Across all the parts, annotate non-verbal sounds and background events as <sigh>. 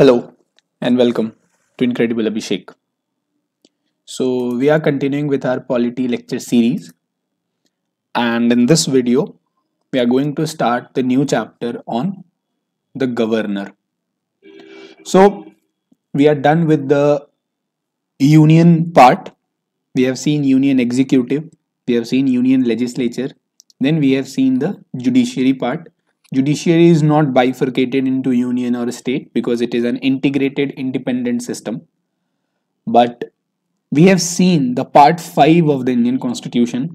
Hello and welcome to Incredible Abhishek. So, we are continuing with our polity lecture series, and in this video, we are going to start the new chapter on the governor. So, we are done with the union part, we have seen union executive, we have seen union legislature, then we have seen the judiciary part, Judiciary is not bifurcated into union or state because it is an integrated independent system. But we have seen the part 5 of the Indian Constitution.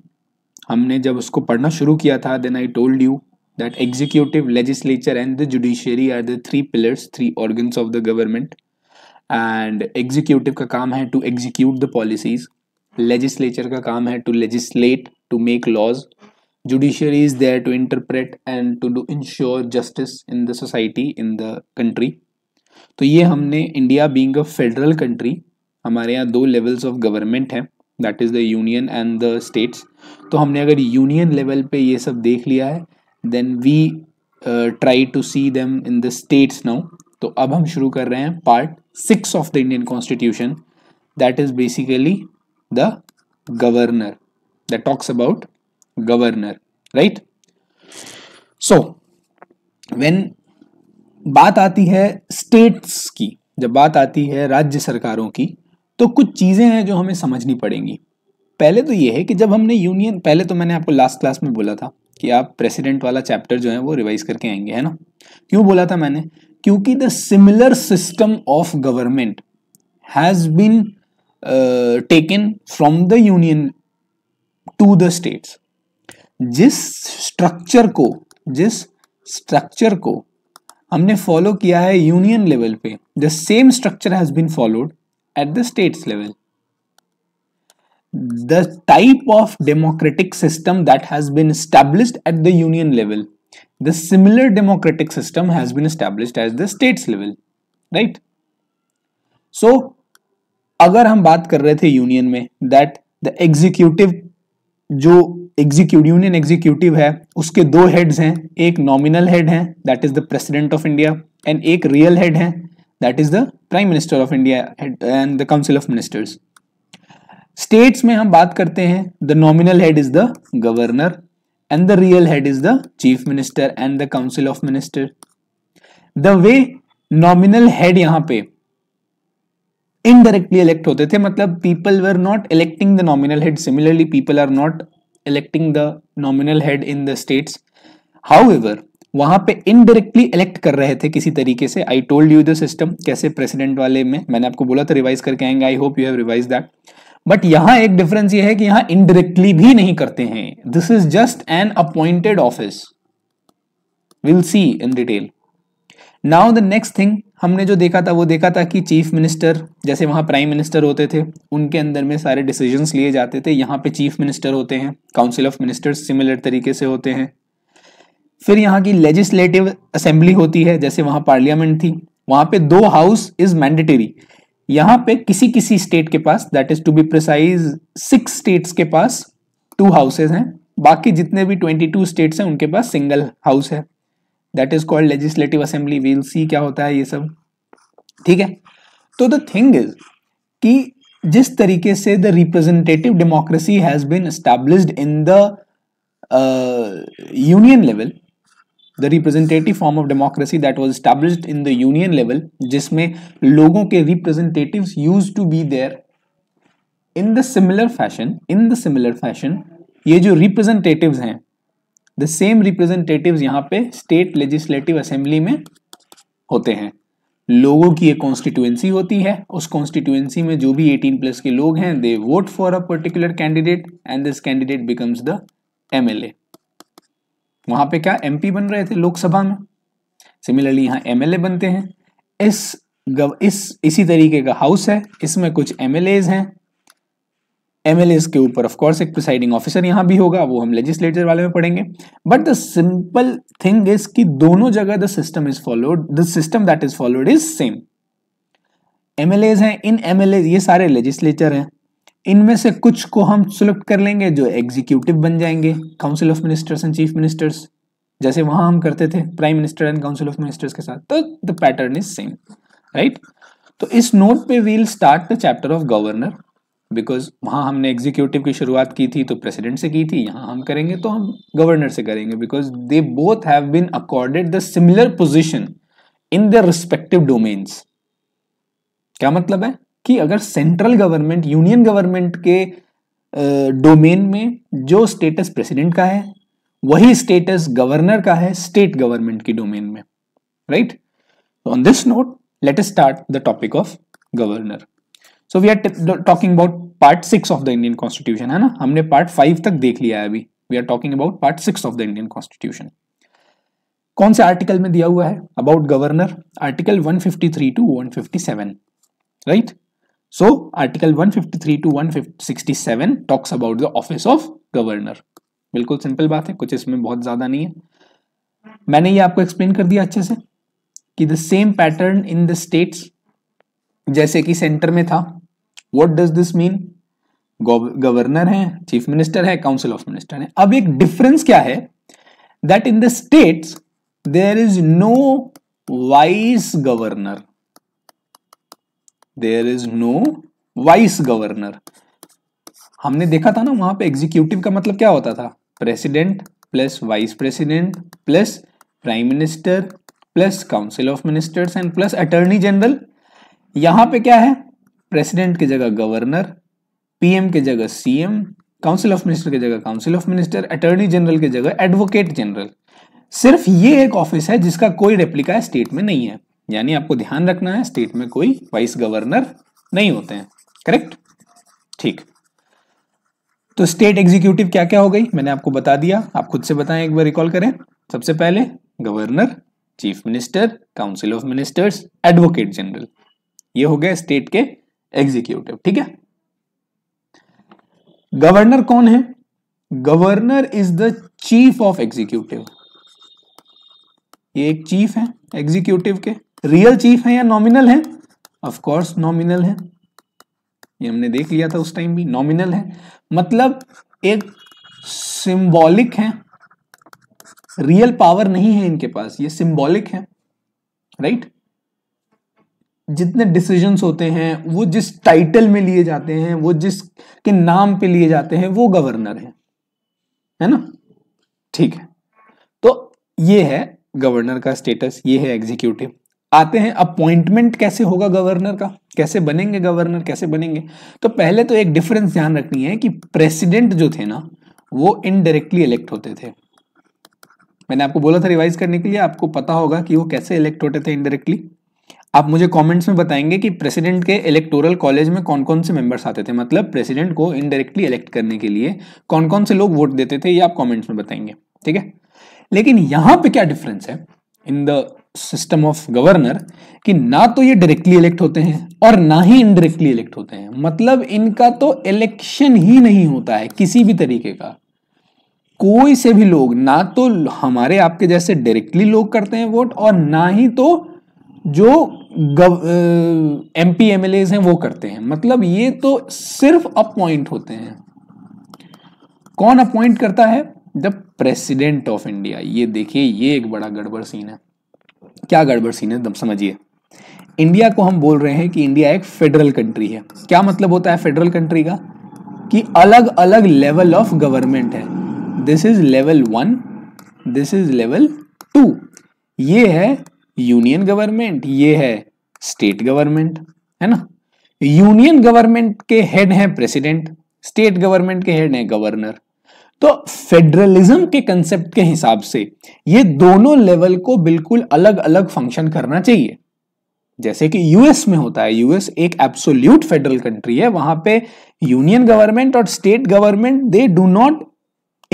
हमने जब उसको पढ़ना शुरू किया था that executive legislature and the judiciary are the three pillars three organs of the government and executive का काम to execute the policies legislature का काम to legislate to make laws Judiciary is there to interpret and to do ensure justice in the society, in the country. तो ये हमने India being a federal country हमारे यहाँ दो levels of government हैं that is the union and the states तो हमने अगर यूनियन लेवल पे ये सब देख लिया है then we try to see them in the states now तो अब हम शुरू कर रहे हैं part six of the Indian constitution that is basically the governor that talks about governor right so when बात आती है स्टेट्स की जब बात आती है राज्य सरकारों की तो कुछ चीज़ें हैं जो हमें समझनी पड़ेंगी पहले तो ये है कि जब हमने यूनियन पहले तो मैंने आपको लास्ट क्लास में बोला था कि आप प्रेसिडेंट वाला चैप्टर जो है वो रिवाइज करके आएंगे है ना क्यों बोला था मैंने क्योंकि the similar system of government has been taken from the union to the states जिस स्ट्रक्चर को जिस स्ट्रक्चर को हमने फॉलो किया है यूनियन लेवल पे the same structure has been followed at the states level the type of democratic system that has been established at the union level the similar democratic system has been established at the states level right so अगर हम बात कर रहे थे union में that the executive जो execute union executive है उसके दो हेड्स हैं एक नॉमिनल हेड है that is the president of India and एक रियल हेड है that is the prime minister of India and the council of ministers states में हम बात करते हैं the nominal head is the governor and the real head is the chief minister and the council of minister the way nominal head यहां पे indirectly elect होते थे मतलब people were not electing the nominal head similarly people are not electing the nominal head in the states however वहां पे indirectly elect कर रहे थे किसी तरीके से I told you the system कैसे प्रेसिडेंट वाले में मैंने आपको बोला था रिवाइज करके आएंगे I hope you have revise that but यहां एक डिफरेंस ये है कि यहां इनडायरेक्टली भी नहीं करते हैं this is just an appointed office will see in detail now the next thing हमने जो देखा था वो देखा था कि चीफ मिनिस्टर जैसे वहाँ प्राइम मिनिस्टर होते थे उनके अंदर में सारे डिसीजंस लिए जाते थे यहाँ पे चीफ मिनिस्टर होते हैं काउंसिल ऑफ मिनिस्टर्स सिमिलर तरीके से होते हैं फिर यहाँ की लेजिस्लेटिव असेंबली होती है जैसे वहाँ पार्लियामेंट थी वहाँ पे दो हाउस इज मैंडेटरी यहाँ पे किसी किसी स्टेट के पास that is to be precise six states के पास टू हाउसेज हैं बाकी जितने भी ट्वेंटी टू स्टेट्स हैं उनके पास सिंगल हाउस है that is called legislative assembly we'll see क्या होता है ये सब ठीक है तो द थिंग इज कि जिस तरीके से the representative democracy has been established in the union level the representative form of democracy that was established in the union level जिसमें लोगों के representative use to be there in the similar fashion in the similar fashion ये जो representative हैं the same representative यहाँ पे state legislative assembly में होते हैं लोगों की एक कॉन्स्टिट्यूएंसी होती है उस कॉन्स्टिट्यूएंसी में जो भी 18 प्लस के लोग हैं they vote for a particular candidate and this candidate becomes the MLA वहां पे क्या एमपी बन रहे थे लोकसभा में सिमिलरली यहाँ एमएलए बनते हैं इस गव, इस इसी तरीके का हाउस है इसमें कुछ एमएलएज हैं एम के ऊपर ऑफकोर्स एक प्रिसाइडिंग ऑफिसर यहाँ भी होगा वो हम लेजिस्लेटर वाले में पढ़ेंगे but the simple thing is कि दोनों जगह the system is followed the system that is followed is same एम हैं इन एम ये सारे लेजिस्लेटर हैं इनमें से कुछ को हम सिलेक्ट कर लेंगे जो एग्जीक्यूटिव बन जाएंगे council of ministers and chief ministers जैसे वहां हम करते थे prime minister and council of ministers के साथ तो the pattern is same right तो इस नोट पे we'll start the chapter of governor because वहाँ हमने एग्जीक्यूटिव की शुरुआत की थी तो प्रेसिडेंट से की थी यहाँ हम करेंगे तो हम गवर्नर से करेंगे because they both have been accorded the similar position in the respective domains क्या मतलब है कि अगर सेंट्रल गवर्नमेंट यूनियन गवर्नमेंट के डोमेन में जो स्टेटस प्रेसिडेंट का है वही स्टेटस गवर्नर का है स्टेट गवर्नमेंट की डोमेन में right on this note let start the topic of governor so we are talking about part six of the Indian constitution है ना हमने पार्ट फाइव तक देख लिया है अभी we are talking about part six of the Indian constitution कौन से आर्टिकल में दिया हुआ है about governor article 153 to 157 right so article 153 to 167 talks about the office of governor बिल्कुल सिंपल बात है कुछ इसमें बहुत ज्यादा नहीं है मैंने ये आपको एक्सप्लेन कर दिया अच्छे से कि the same pattern in the states जैसे कि सेंटर में था what does this mean governor है चीफ मिनिस्टर है काउंसिल ऑफ मिनिस्टर है अब एक डिफरेंस क्या है that in the state there is no vice governor there is no vice governor हमने देखा था ना वहां पे एग्जीक्यूटिव का मतलब क्या होता था president plus vice president plus prime minister plus council of ministers and plus attorney general यहां पे क्या है प्रेसिडेंट की जगह गवर्नर पीएम की जगह सीएम काउंसिल ऑफ मिनिस्टर की जगह council of minister attorney general की जगह एडवोकेट जनरल सिर्फ ये एक ऑफिस है जिसका कोई रेप्लिका स्टेट में नहीं है यानी आपको ध्यान रखना है स्टेट में कोई वाइस गवर्नर नहीं होते हैं करेक्ट ठीक तो स्टेट एग्जीक्यूटिव क्या क्या हो गई मैंने आपको बता दिया आप खुद से बताएं एक बार रिकॉल करें सबसे पहले governor chief minister council of ministers advocate general ये हो गया स्टेट के एग्जीक्यूटिव ठीक है गवर्नर कौन है governor is the chief of executive ये एक चीफ है एग्जीक्यूटिव के रियल चीफ है या नॉमिनल है ऑफ कोर्स नॉमिनल है ये हमने देख लिया था उस टाइम भी नॉमिनल है मतलब एक सिंबॉलिक है रियल पावर नहीं है इनके पास ये सिंबॉलिक है राइट right? जितने डिसीजंस होते हैं वो जिस टाइटल में लिए जाते हैं वो जिस के नाम पे लिए जाते हैं वो गवर्नर है है ना ठीक है तो ये है गवर्नर का स्टेटस ये है एग्जीक्यूटिव आते हैं अपॉइंटमेंट कैसे होगा गवर्नर का कैसे बनेंगे गवर्नर कैसे बनेंगे तो पहले तो एक डिफरेंस ध्यान रखनी है कि प्रेसिडेंट जो थे ना वो इनडायरेक्टली इलेक्ट होते थे मैंने आपको बोला था रिवाइज करने के लिए आपको पता होगा कि वो कैसे इलेक्ट होते थे इनडायरेक्टली आप मुझे कमेंट्स में बताएंगे कि प्रेसिडेंट के इलेक्टोरल कॉलेज में कौन कौन से मेंबर्स आते थे मतलब प्रेसिडेंट को इनडायरेक्टली इलेक्ट करने के लिए कौन कौन से लोग वोट देते थे ये आप कमेंट्स में बताएंगे ठीक है लेकिन यहाँ पे क्या डिफरेंस है in the system of governor कि ना तो ये डायरेक्टली इलेक्ट होते हैं और ना ही इनडायरेक्टली इलेक्ट होते हैं मतलब इनका तो इलेक्शन ही नहीं होता है किसी भी तरीके का कोई से भी लोग ना तो हमारे आपके जैसे डायरेक्टली लोग करते हैं वोट और ना ही तो जो एम पी एम हैं वो करते हैं मतलब ये तो सिर्फ अपॉइंट होते हैं कौन अपॉइंट करता है द प्रेसिडेंट ऑफ इंडिया ये देखिए ये एक बड़ा गड़बड़ सीन है क्या गड़बड़ सीन है समझिए इंडिया को हम बोल रहे हैं कि इंडिया एक फेडरल कंट्री है क्या मतलब होता है फेडरल कंट्री का कि अलग अलग लेवल ऑफ गवर्नमेंट है this is level one this is level two ये है यूनियन गवर्नमेंट ये है स्टेट गवर्नमेंट है ना यूनियन गवर्नमेंट के हेड हैं प्रेसिडेंट स्टेट गवर्नमेंट के हेड हैं गवर्नर तो फेडरलिज्म के कंसेप्ट के हिसाब से ये दोनों लेवल को बिल्कुल अलग अलग फंक्शन करना चाहिए जैसे कि यूएस में होता है यूएस एक एब्सोल्यूट फेडरल कंट्री है वहां पे यूनियन गवर्नमेंट और state government they do not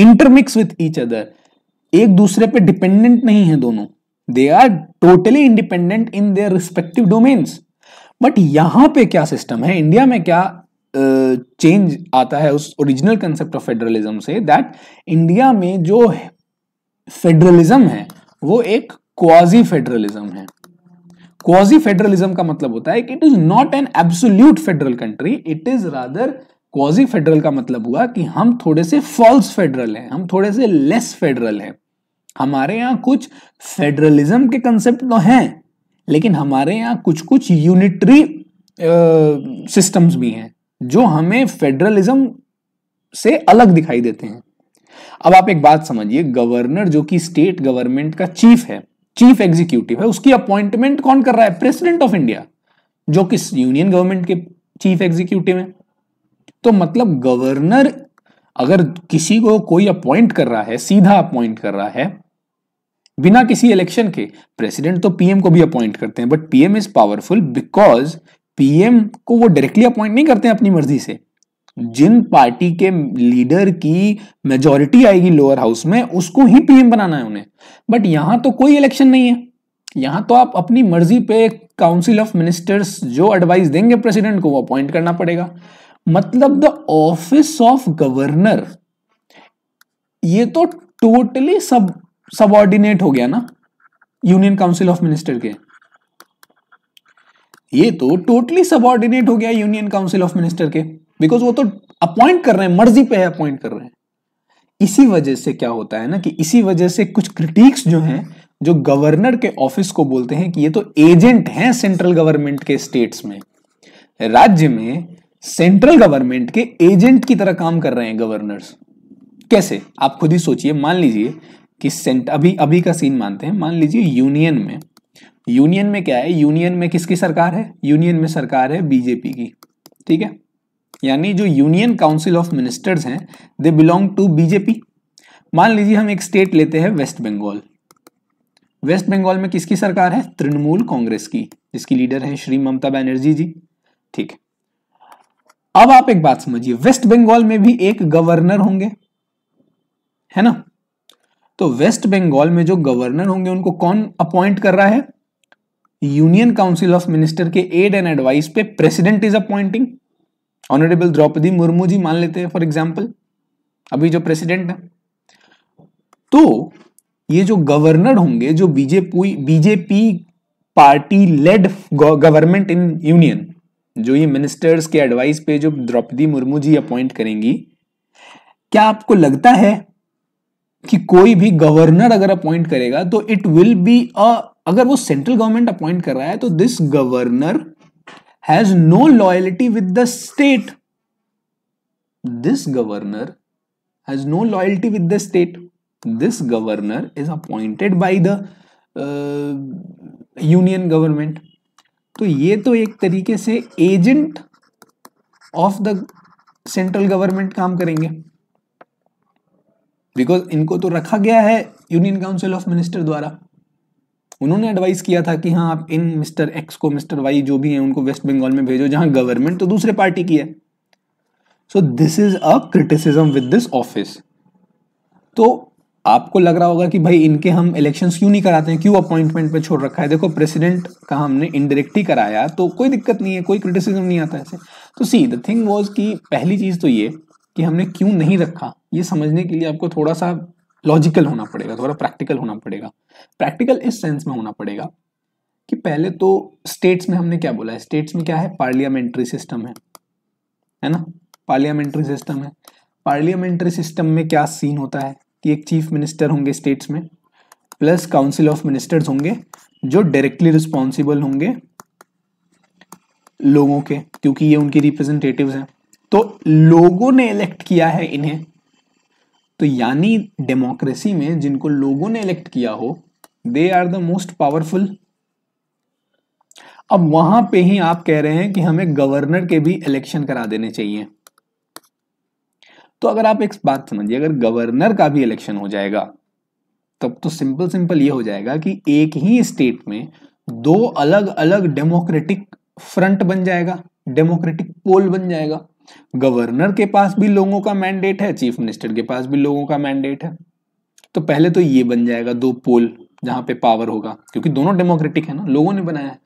intermix with each other एक दूसरे पे डिपेंडेंट नहीं है दोनों they are totally independent in their respective domains but यहां पे क्या सिस्टम है इंडिया में क्या चेंज uh, आता है उस ओरिजिनल कंसेप्ट ऑफ फेडरलिज्म से दैट इंडिया में जो फेडरलिज्म है वो एक क्वाजी फेडरलिज्म है क्वाजी फेडरलिज्म का मतलब होता है कि it is not an absolute federal country it is rather quasi federal का मतलब हुआ कि हम थोड़े से फॉल्स फेडरल हैं हम थोड़े से लेस फेडरल हैं हमारे यहाँ कुछ फेडरलिज्म के कंसेप्ट तो हैं लेकिन हमारे यहाँ कुछ कुछ यूनिटरी सिस्टम्स भी हैं जो हमें फेडरलिज्म से अलग दिखाई देते हैं अब आप एक बात समझिए गवर्नर जो कि स्टेट गवर्नमेंट का चीफ है चीफ एग्जीक्यूटिव है उसकी अपॉइंटमेंट कौन कर रहा है प्रेसिडेंट ऑफ इंडिया जो कि यूनियन गवर्नमेंट के चीफ एग्जीक्यूटिव है तो मतलब गवर्नर अगर किसी को कोई अपॉइंट कर रहा है सीधा अपॉइंट कर रहा है बिना किसी इलेक्शन के प्रेसिडेंट तो पीएम को भी अपॉइंट करते हैं but PM is powerful because PM को वो डायरेक्टली अपॉइंट नहीं करते हैं अपनी मर्जी से जिन पार्टी के लीडर की मेजोरिटी आएगी लोअर हाउस में उसको ही पीएम बनाना है उन्हें बट यहां तो कोई इलेक्शन नहीं है यहां तो आप अपनी मर्जी पे काउंसिल ऑफ मिनिस्टर्स जो एडवाइस देंगे प्रेसिडेंट को वो अपॉइंट करना पड़ेगा मतलब द ऑफिस ऑफ गवर्नर ये तो टोटली सब सबऑर्डिनेट हो गया ना यूनियन काउंसिल ऑफ मिनिस्टर के ये तो टोटली सबऑर्डिनेट हो गया यूनियन काउंसिल ऑफ मिनिस्टर के बिकॉज वो तो अपॉइंट कर रहे हैं मर्जी पे है अपॉइंट कर रहे हैं इसी वजह से क्या होता है ना कि इसी वजह से कुछ क्रिटिक्स जो हैं जो गवर्नर के ऑफिस को बोलते हैं कि ये तो एजेंट हैं सेंट्रल गवर्नमेंट के स्टेट्स में राज्य में सेंट्रल गवर्नमेंट के एजेंट की तरह काम कर रहे हैं गवर्नर्स कैसे आप खुद ही सोचिए मान लीजिए कि सेंट अभी अभी का सीन मानते हैं मान लीजिए यूनियन में यूनियन में क्या है यूनियन में किसकी सरकार है यूनियन में सरकार है बीजेपी की ठीक है यानी जो यूनियन काउंसिल ऑफ मिनिस्टर्स हैं दे बिलोंग टू बीजेपी मान लीजिए हम एक स्टेट लेते हैं वेस्ट बंगाल वेस्ट बंगाल में किसकी सरकार है तृणमूल कांग्रेस की जिसकी लीडर है श्री ममता बनर्जी जी ठीक अब आप एक बात समझिए वेस्ट बंगाल में भी एक गवर्नर होंगे है ना तो वेस्ट बंगाल में जो गवर्नर होंगे उनको कौन अपॉइंट कर रहा है यूनियन काउंसिल ऑफ मिनिस्टर के एड एंड एडवाइस पे president is appointing honourable Draupadi Murmu ji मान लेते हैं फॉर एग्जाम्पल अभी जो प्रेसिडेंट है तो ये जो गवर्नर होंगे जो BJP BJP party led government in union जो ये मिनिस्टर्स के एडवाइस पे जो द्रौपदी मुर्मू जी अपॉइंट करेंगी क्या आपको लगता है कि कोई भी गवर्नर अगर अपॉइंट करेगा तो इट विल बी अ अगर वो सेंट्रल गवर्नमेंट अपॉइंट कर रहा है तो this governor has no loyalty with the state this governor has no loyalty with the state this governor is appointed by the union government तो ये तो एक तरीके से agent of the central government काम करेंगे बिकॉज इनको तो रखा गया है यूनियन काउंसिल ऑफ मिनिस्टर द्वारा उन्होंने एडवाइस किया था कि हाँ आप इन मिस्टर एक्स को मिस्टर वाई जो भी हैं उनको वेस्ट बंगाल में भेजो जहां गवर्नमेंट तो दूसरे पार्टी की है so this is a criticism with this office तो आपको लग रहा होगा कि भाई इनके हम इलेक्शन क्यों नहीं कराते हैं क्यों अपॉइंटमेंट पे छोड़ रखा है देखो प्रेसिडेंट का हमने इनडायरेक्ट ही कराया तो कोई दिक्कत नहीं है कोई क्रिटिसिज्म नहीं आता ऐसे तो सी द थिंग वॉज कि पहली चीज़ तो ये कि हमने क्यों नहीं रखा ये समझने के लिए आपको थोड़ा सा लॉजिकल होना पड़ेगा थोड़ा प्रैक्टिकल होना पड़ेगा प्रैक्टिकल इस सेंस में होना पड़ेगा कि पहले तो स्टेट्स में हमने क्या बोला है स्टेट्स में क्या है पार्लियामेंट्री सिस्टम है है ना पार्लियामेंट्री सिस्टम है पार्लियामेंट्री सिस्टम में क्या सीन होता है कि एक चीफ मिनिस्टर होंगे स्टेट्स में प्लस काउंसिल ऑफ मिनिस्टर्स होंगे जो डायरेक्टली रिस्पॉन्सिबल होंगे लोगों के क्योंकि ये उनकी रिप्रेजेंटेटिव्स हैं तो लोगों ने इलेक्ट किया है इन्हें तो यानी डेमोक्रेसी में जिनको लोगों ने इलेक्ट किया हो they are the most powerful अब वहां पे ही आप कह रहे हैं कि हमें गवर्नर के भी इलेक्शन करा देने चाहिए तो अगर आप एक बात समझिए अगर गवर्नर का भी इलेक्शन हो जाएगा तब तो सिंपल सिंपल ये हो जाएगा कि एक ही स्टेट में दो अलग अलग डेमोक्रेटिक फ्रंट बन जाएगा डेमोक्रेटिक पोल बन जाएगा गवर्नर के पास भी लोगों का मैंडेट है चीफ मिनिस्टर के पास भी लोगों का मैंडेट है तो पहले तो ये बन जाएगा दो पोल जहां पे पावर होगा क्योंकि दोनों डेमोक्रेटिक है ना लोगों ने बनाया है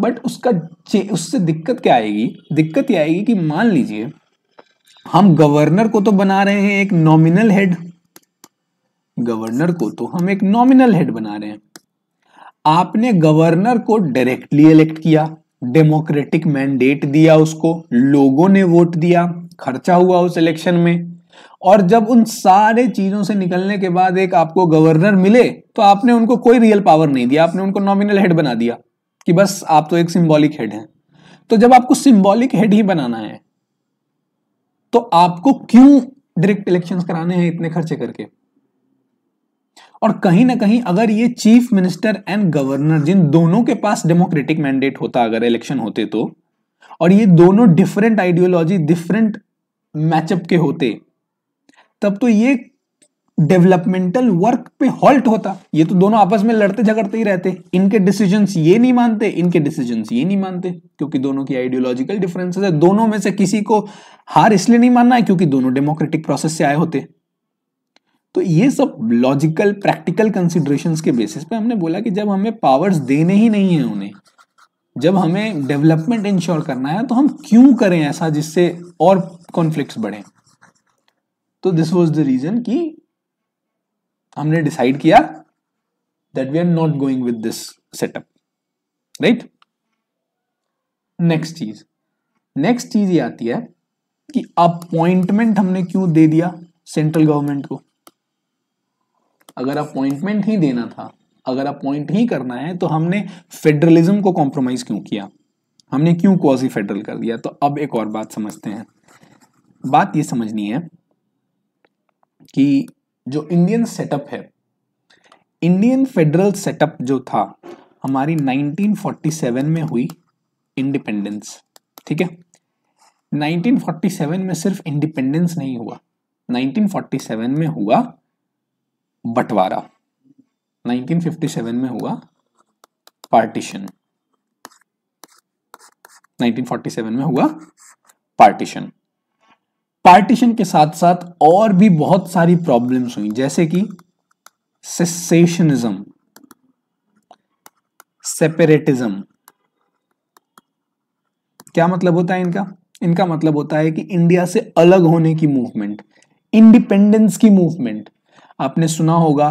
बट उसका उससे दिक्कत क्या आएगी दिक्कत ये आएगी कि मान लीजिए हम गवर्नर को तो बना रहे हैं एक नॉमिनल हेड गवर्नर को तो हम एक नॉमिनल हेड बना रहे हैं आपने गवर्नर को डायरेक्टली इलेक्ट किया डेमोक्रेटिक मैंडेट दिया उसको लोगों ने वोट दिया खर्चा हुआ उस इलेक्शन में और जब उन सारे चीजों से निकलने के बाद एक आपको गवर्नर मिले तो आपने उनको कोई रियल पावर नहीं दिया आपने उनको नॉमिनल हेड बना दिया कि बस आप तो एक सिंबॉलिक हेड हैं तो जब आपको सिंबॉलिक हेड ही बनाना है तो आपको क्यों डायरेक्ट इलेक्शंस कराने हैं इतने खर्चे करके और कहीं ना कहीं अगर ये चीफ मिनिस्टर एंड गवर्नर जिन दोनों के पास डेमोक्रेटिक मैंडेट होता अगर इलेक्शन होते तो और ये दोनों डिफरेंट आइडियोलॉजी डिफरेंट मैचअप के होते तब तो ये डेवलपमेंटल वर्क पे हॉल्ट होता ये तो दोनों आपस में लड़ते झगड़ते ही रहते इनके डिसीजन ये नहीं मानते इनके डिसीजन ये नहीं मानते क्योंकि दोनों की आइडियोलॉजिकल डिफरेंसेस है दोनों में से किसी को हार इसलिए नहीं मानना है क्योंकि दोनों डेमोक्रेटिक प्रोसेस से आए होते तो ये सब लॉजिकल प्रैक्टिकल कंसिडरेशन के बेसिस पे हमने बोला कि जब हमें पावर्स देने ही नहीं है उन्हें जब हमें डेवलपमेंट इंश्योर करना है तो हम क्यों करें ऐसा जिससे और कॉन्फ्लिक्ट्स बढ़े तो दिस वॉज द रीजन कि हमने डिसाइड किया that we are not going with this setup right next चीज नेक्स्ट चीज ये आती है कि अपॉइंटमेंट हमने क्यों दे दिया सेंट्रल गवर्नमेंट को अगर अपॉइंटमेंट ही देना था अगर अपॉइंट ही करना है तो हमने फेडरलिज्म को कॉम्प्रोमाइज क्यों किया हमने क्यों क्वाजी फेडरल कर दिया तो अब एक और बात समझते हैं बात ये समझनी है कि जो इंडियन सेटअप है इंडियन फेडरल सेटअप जो था हमारी 1947 में हुई इंडिपेंडेंस ठीक है 1947 में सिर्फ इंडिपेंडेंस नहीं हुआ 1947 में हुआ बंटवारा 1957 में हुआ पार्टीशन 1947 में हुआ पार्टीशन पार्टीशन के साथ साथ और भी बहुत सारी प्रॉब्लम्स हुई जैसे कि सेसेशनिज्म सेपरेटिज्म क्या मतलब होता है इनका इनका मतलब होता है कि इंडिया से अलग होने की मूवमेंट इंडिपेंडेंस की मूवमेंट आपने सुना होगा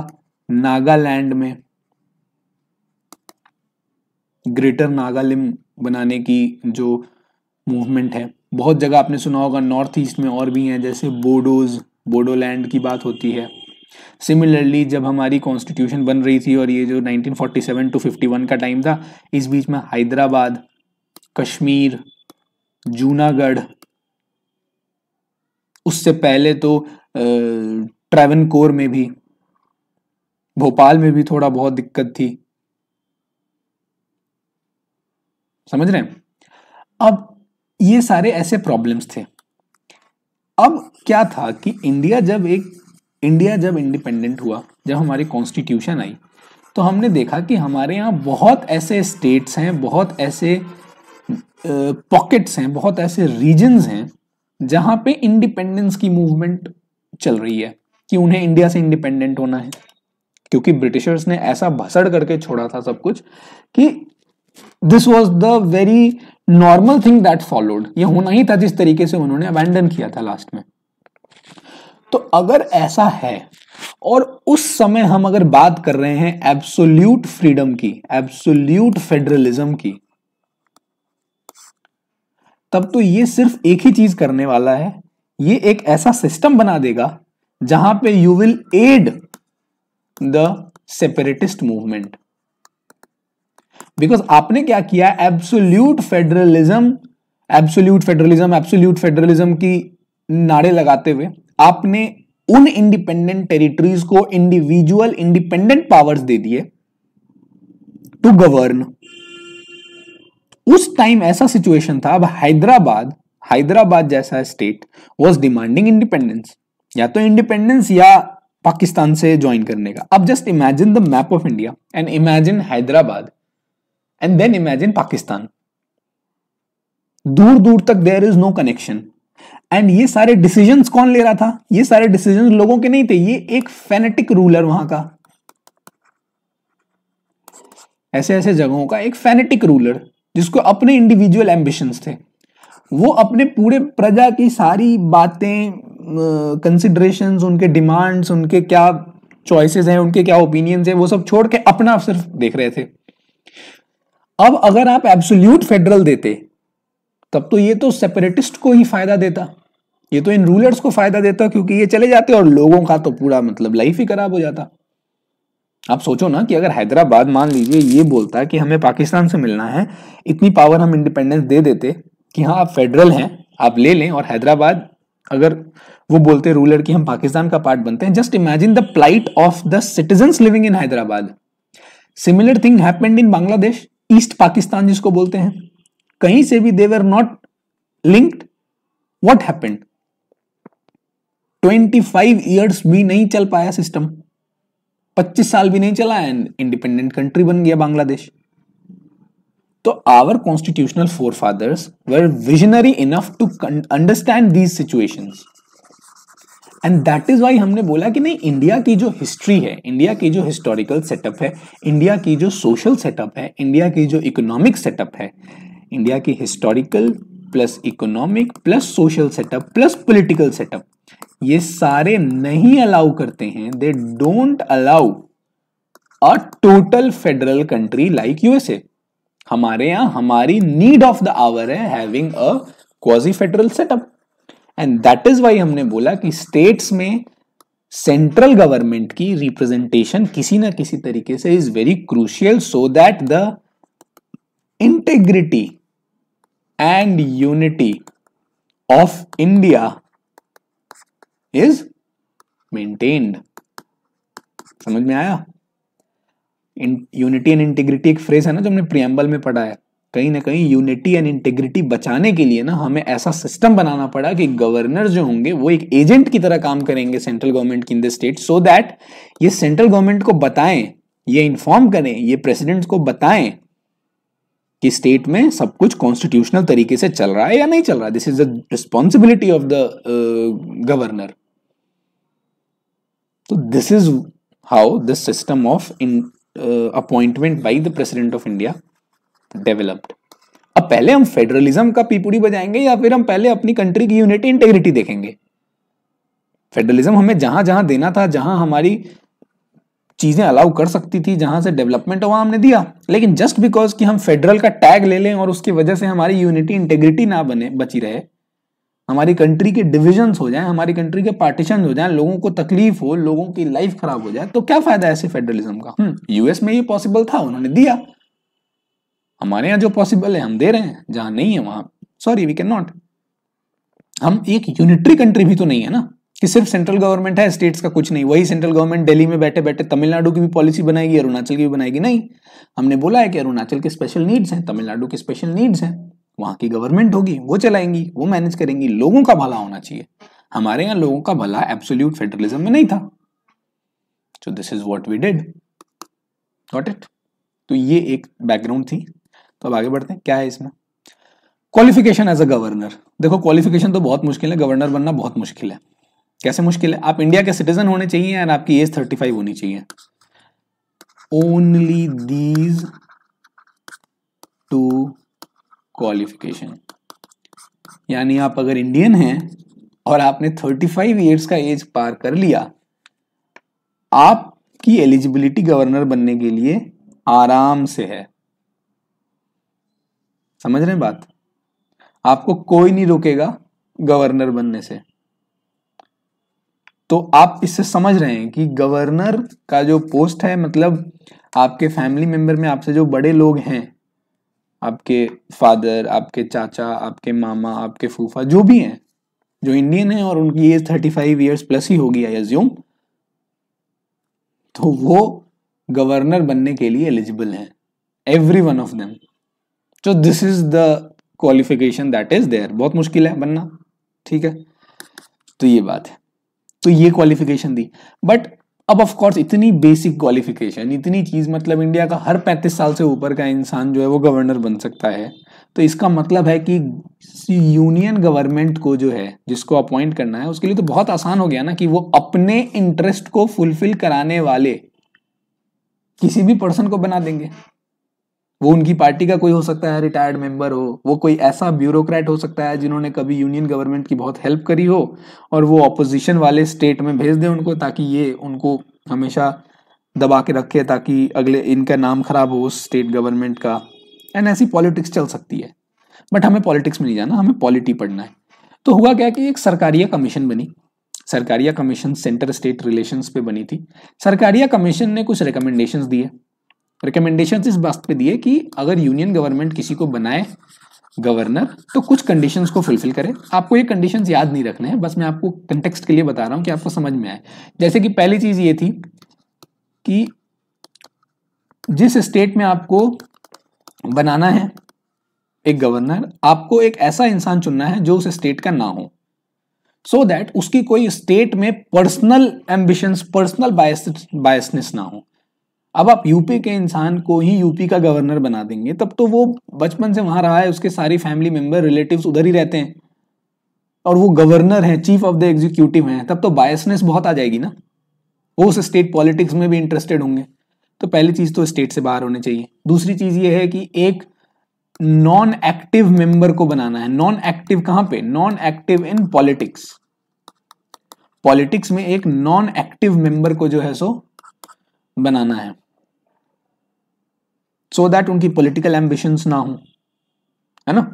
नागालैंड में ग्रेटर नागालिम बनाने की जो मूवमेंट है बहुत जगह आपने सुना होगा नॉर्थ ईस्ट में और भी हैं जैसे बोडोज बोडोलैंड की बात होती है सिमिलरली जब हमारी कॉन्स्टिट्यूशन बन रही थी और ये जो 1947 टू 51 का टाइम था इस बीच में हैदराबाद कश्मीर जूनागढ़ उससे पहले तो कोर में भी भोपाल में भी थोड़ा बहुत दिक्कत थी समझ रहे हैं अब ये सारे ऐसे प्रॉब्लम्स थे अब क्या था कि इंडिया जब एक इंडिया जब इंडिपेंडेंट हुआ जब हमारी कॉन्स्टिट्यूशन आई तो हमने देखा कि हमारे यहाँ बहुत ऐसे स्टेट्स हैं बहुत ऐसे पॉकेट्स हैं बहुत ऐसे रीजन्स हैं जहाँ पे इंडिपेंडेंस की मूवमेंट चल रही है कि उन्हें इंडिया से इंडिपेंडेंट होना है क्योंकि ब्रिटिशर्स ने ऐसा भसड़ करके छोड़ा था सब कुछ कि this was the very normal thing that followed ये होना ही था जिस तरीके से उन्होंने अबैंडन किया था लास्ट में तो अगर ऐसा है और उस समय हम अगर बात कर रहे हैं एब्सोल्यूट फ्रीडम की एब्सोल्यूट फेडरलिज्म की तब तो ये सिर्फ एक ही चीज करने वाला है ये एक ऐसा सिस्टम बना देगा जहां पे you will aid the separatist movement because आपने क्या किया absolute federalism absolute federalism absolute federalism की नारे लगाते हुए आपने उन इंडिपेंडेंट टेरिटरीज को इंडिविजुअल इंडिपेंडेंट पावर्स दे दिए टू गवर्न उस टाइम ऐसा सिचुएशन था अब हैदराबाद हैदराबाद जैसा स्टेट वॉज डिमांडिंग इंडिपेंडेंस या तो इंडिपेंडेंस या पाकिस्तान से ज्वाइन करने का अब just imagine the map of India and imagine Hyderabad and then imagine Pakistan दूर दूर तक there is no connection and ये सारे डिसीजन कौन ले रहा था ये सारे डिसीजन लोगों के नहीं थे ये एक फेनेटिक रूलर वहां का ऐसे ऐसे जगहों का एक फेनेटिक रूलर जिसको अपने इंडिविजुअल एम्बिशंस थे वो अपने पूरे प्रजा की सारी बातें कंसिड्रेशंस उनके डिमांड्स उनके क्या चॉइसेस हैं उनके क्या ओपिनियंस हैं वो सब छोड़ के अपना सिर्फ देख रहे थे अब अगर आप एब्सोल्यूट फेडरल देते तब तो ये तो सेपरेटिस्ट को ही फायदा देता ये तो इन रूलर्स को फायदा देता क्योंकि ये चले जाते और लोगों का तो पूरा मतलब लाइफ ही खराब हो जाता आप सोचो ना कि अगर हैदराबाद मान लीजिए ये बोलता कि हमें पाकिस्तान से मिलना है इतनी पावर हम इंडिपेंडेंस दे देते कि हाँ आप फेडरल हैं आप ले लें और हैदराबाद अगर वो बोलते हैं रूलर की हम पाकिस्तान का पार्ट बनते हैं just imagine the plight of the citizen living in Hyderabad similar thing happened in Bangladesh east Pakistan जिसको बोलते हैं कहीं से भी they were not linked what happened 25 years भी नहीं चल पाया सिस्टम 25 साल भी नहीं चला एंड इंडिपेंडेंट कंट्री बन गया बांग्लादेश तो our constitutional forefathers were visionary enough to understand these situations and that is why हमने बोला कि नहीं इंडिया की जो हिस्ट्री है इंडिया की जो हिस्टोरिकल सेटअप है इंडिया की जो सोशल सेटअप है इंडिया की जो इकोनॉमिक सेटअप है इंडिया की historical plus economic plus social setup plus political setup ये सारे नहीं अलाउ करते हैं they don't allow a total federal country like USA हमारे यहां हमारी नीड ऑफ द आवर है having a quasi federal setup and that is why हमने बोला कि स्टेट्स में सेंट्रल गवर्नमेंट की रिप्रेजेंटेशन किसी ना किसी तरीके से is very crucial so that the integrity and unity of India is maintained समझ में आया यूनिटी एंड इंटीग्रिटी एक फ्रेज है ना जो हमने प्रियम्बल में पढ़ा है कहीं ना कहीं यूनिटी एंड इंटेग्रिटी बचाने के लिए ना हमें ऐसा सिस्टम बनाना पड़ा कि गवर्नर जो होंगे वो एक एजेंट की तरह काम करेंगे सेंट्रल गवर्नमेंट की in the state so that ये सेंट्रल गवर्नमेंट को बताएं ये इन्फॉर्म करें ये प्रेसिडेंट्स को बताएं कि स्टेट में सब कुछ कॉन्स्टिट्यूशनल तरीके से चल रहा है या नहीं चल रहा this is the responsibility of the governor तो this is how this system of appointment by the president of India developed अब पहले हम फेडरलिज्म का पीपुड़ी बजाएंगे या फिर हम पहले अपनी कंट्री की यूनिटी इंटेग्रिटी देखेंगे फेडरलिज्म हमें जहां जहां देना था जहां हमारी चीजें अलाउ कर सकती थी जहां से डेवलपमेंट वहां हमने दिया लेकिन जस्ट बिकॉज कि हम फेडरल का टैग ले लें और उसकी वजह से हमारी यूनिटी इंटेग्रिटी ना बने बची रहे हमारी कंट्री के डिविजन हो जाए हमारी कंट्री के पार्टीशन हो जाए लोगों को तकलीफ हो लोगों की लाइफ खराब हो जाए तो क्या फायदा ऐसे फेडरलिज्म का यूएस हम्म, में ये पॉसिबल था उन्होंने दिया हमारे यहाँ जो पॉसिबल है हम दे रहे हैं जहां नहीं है वहां सॉरी वी कैन नॉट हम एक यूनिटरी कंट्री भी तो नहीं है ना कि सिर्फ सेंट्रल गवर्नमेंट है स्टेट्स का कुछ नहीं वही सेंट्रल गवर्नमेंट दिल्ली में बैठे बैठे तमिलनाडु की भी पॉलिसी बनाएगी अरुणाचल की भी बनाएगी नहीं हमने बोला है कि अरुणाचल के स्पेशल नीड्स हैं तमिलनाडु के स्पेशल नीड्स हैं वहां की गवर्नमेंट होगी वो चलाएंगी वो मैनेज करेंगी लोगों का भला होना चाहिए हमारे यहाँ लोगों का भला एब्सोल्यूट फेडरलिज्म में नहीं था so this is what we did got it तो ये एक बैकग्राउंड थी तो अब आगे बढ़ते हैं क्या है इसमें क्वालिफिकेशन एज अ गवर्नर देखो क्वालिफिकेशन तो बहुत मुश्किल है गवर्नर बनना बहुत मुश्किल है कैसे मुश्किल है आप इंडिया के सिटीजन होने चाहिए एंड आपकी एज थर्टी फाइव होनी चाहिए ओनली दीज टू क्वालिफिकेशन यानी आप अगर इंडियन हैं और आपने 35 फाइव ईयर्स का एज पार कर लिया आपकी एलिजिबिलिटी गवर्नर बनने के लिए आराम से है समझ रहे हैं बात आपको कोई नहीं रोकेगा गवर्नर बनने से तो आप इससे समझ रहे हैं कि गवर्नर का जो पोस्ट है मतलब आपके फैमिली मेंबर में आपसे जो बड़े लोग हैं आपके फादर आपके चाचा आपके मामा आपके फूफा जो भी हैं जो इंडियन है और उनकी age thirty five years plus ही होगी आई एज्यूम तो वो गवर्नर बनने के लिए एलिजिबल हैं एवरी वन ऑफ देम तो this is the qualification that is there बहुत मुश्किल है बनना ठीक है तो ये बात है तो ये क्वालिफिकेशन दी बट अब ऑफ कोर्स इतनी बेसिक क्वालिफिकेशन इतनी चीज मतलब इंडिया का हर 35 साल से ऊपर का इंसान जो है वो गवर्नर बन सकता है तो इसका मतलब है कि यूनियन गवर्नमेंट को जो है जिसको अपॉइंट करना है उसके लिए तो बहुत आसान हो गया ना कि वो अपने इंटरेस्ट को फुलफिल कराने वाले किसी भी पर्सन को बना देंगे वो उनकी पार्टी का कोई हो सकता है रिटायर्ड मेंबर हो वो कोई ऐसा ब्यूरोक्रेट हो सकता है जिन्होंने कभी यूनियन गवर्नमेंट की बहुत हेल्प करी हो और वो अपोजिशन वाले स्टेट में भेज दें उनको ताकि ये उनको हमेशा दबा के रखे ताकि अगले इनका नाम खराब हो उस स्टेट गवर्नमेंट का एंड ऐसी पॉलिटिक्स चल सकती है बट हमें पॉलिटिक्स में नहीं जाना हमें पॉलिटी पढ़ना है तो हुआ क्या कि एक सरकारिया कमीशन बनी Sarkaria commission centre state relations पे बनी थी सरकारिया कमीशन ने कुछ रिकमेंडेशंस दिए रिकमेंडेशन इस बात पे दिए कि अगर यूनियन गवर्नमेंट किसी को बनाए गवर्नर तो कुछ कंडीशंस को फुलफिल करे आपको ये कंडीशंस याद नहीं रखने हैं बस मैं आपको कंटेक्स्ट के लिए बता रहा हूं कि आपको समझ में आए जैसे कि पहली चीज़ ये थी कि जिस स्टेट में आपको बनाना है एक गवर्नर आपको एक ऐसा इंसान चुनना है जो उस स्टेट का ना हो सो so दैट उसकी कोई स्टेट में पर्सनल एम्बिशंस पर्सनल बायसनेस ना हो अब आप यूपी के इंसान को ही यूपी का गवर्नर बना देंगे तब तो वो बचपन से वहां रहा है उसके सारी फैमिली मेंबर रिलेटिव उधर ही रहते हैं और वो गवर्नर है चीफ ऑफ द एग्जीक्यूटिव है तब तो बायसनेस बहुत आ जाएगी ना वो उस स्टेट पॉलिटिक्स में भी इंटरेस्टेड होंगे तो पहली चीज़ तो स्टेट से बाहर होने चाहिए दूसरी चीज़ ये है कि एक नॉन एक्टिव मेंबर को बनाना है नॉन एक्टिव कहाँ पे non active in politics politics में एक नॉन एक्टिव मेंबर को जो है सो बनाना है सो so दैट उनकी पॉलिटिकल एम्बिशंस ना हो है ना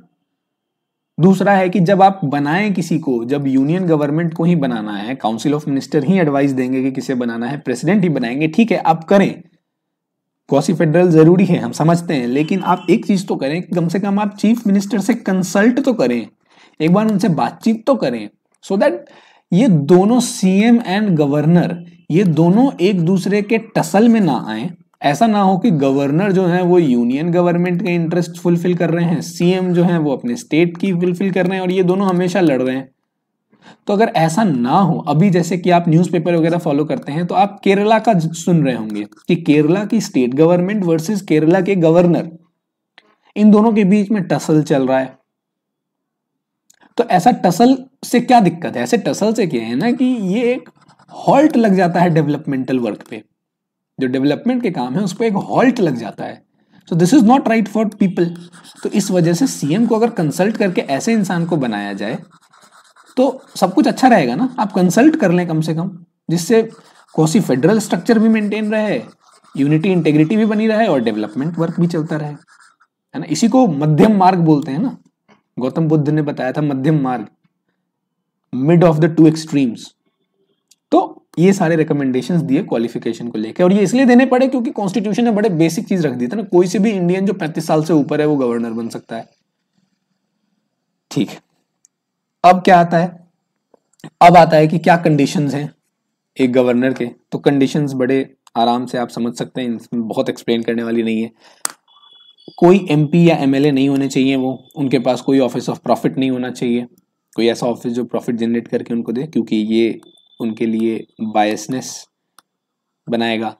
दूसरा है कि जब आप बनाएं किसी को जब यूनियन गवर्नमेंट को ही बनाना है काउंसिल ऑफ मिनिस्टर ही एडवाइस देंगे कि किसे बनाना है प्रेसिडेंट ही बनाएंगे ठीक है आप करें कॉसी फेडरल जरूरी है हम समझते हैं लेकिन आप एक चीज तो करें कम से कम आप चीफ मिनिस्टर से कंसल्ट तो करें एक बार उनसे बातचीत तो करें सो so दैट ये दोनों सीएम एंड गवर्नर ये दोनों एक दूसरे के टसल में ना आए ऐसा ना हो कि गवर्नर जो है वो यूनियन गवर्नमेंट के इंटरेस्ट फुलफिल कर रहे हैं सीएम जो है वो अपने स्टेट की फुलफिल कर रहे हैं और ये दोनों हमेशा लड़ रहे हैं तो अगर ऐसा ना हो अभी जैसे कि आप न्यूज़पेपर वगैरह फॉलो करते हैं तो आप केरला का सुन रहे होंगे कि केरला की स्टेट गवर्नमेंट वर्सेस केरला के गवर्नर इन दोनों के बीच में टसल चल रहा है तो ऐसा टसल से क्या दिक्कत है ऐसे टसल से क्या है ना कि ये एक हॉल्ट लग जाता है डेवलपमेंटल वर्क पे जो डेवलपमेंट के काम है उस पर एक हॉल्ट लग जाता है so this is not right for people तो इस वजह से सीएम को अगर कंसल्ट करके ऐसे इंसान को बनाया जाए तो सब कुछ अच्छा रहेगा ना आप कंसल्ट कर लें कम से कम जिससे कोसी फेडरल स्ट्रक्चर भी मेंटेन रहे यूनिटी इंटेग्रिटी भी बनी रहे और डेवलपमेंट वर्क भी चलता रहे है ना इसी को मध्यम मार्ग बोलते हैं ना गौतम बुद्ध ने बताया था मध्यम मार्ग mid of the two extremes तो ये सारे रिकमेंडेशन दिए क्वालिफिकेशन को लेकर और ये इसलिए देने पड़े क्योंकि कॉन्स्टिट्यूशन ने बड़े बेसिक चीज रख दी थी ना कोई से भी इंडियन जो पैंतीस साल से ऊपर है वो गवर्नर बन सकता है ठीक अब क्या आता है अब आता है कि क्या कंडीशंस हैं एक गवर्नर के तो कंडीशंस बड़े आराम से आप समझ सकते हैं इसमें बहुत एक्सप्लेन करने वाली नहीं है कोई एमपी या एमएलए नहीं होने चाहिए वो उनके पास कोई ऑफिस ऑफ प्रॉफिट नहीं होना चाहिए कोई ऐसा ऑफिस जो प्रॉफिट जनरेट करके उनको दे क्योंकि ये उनके लिए बायसनेस बनाएगा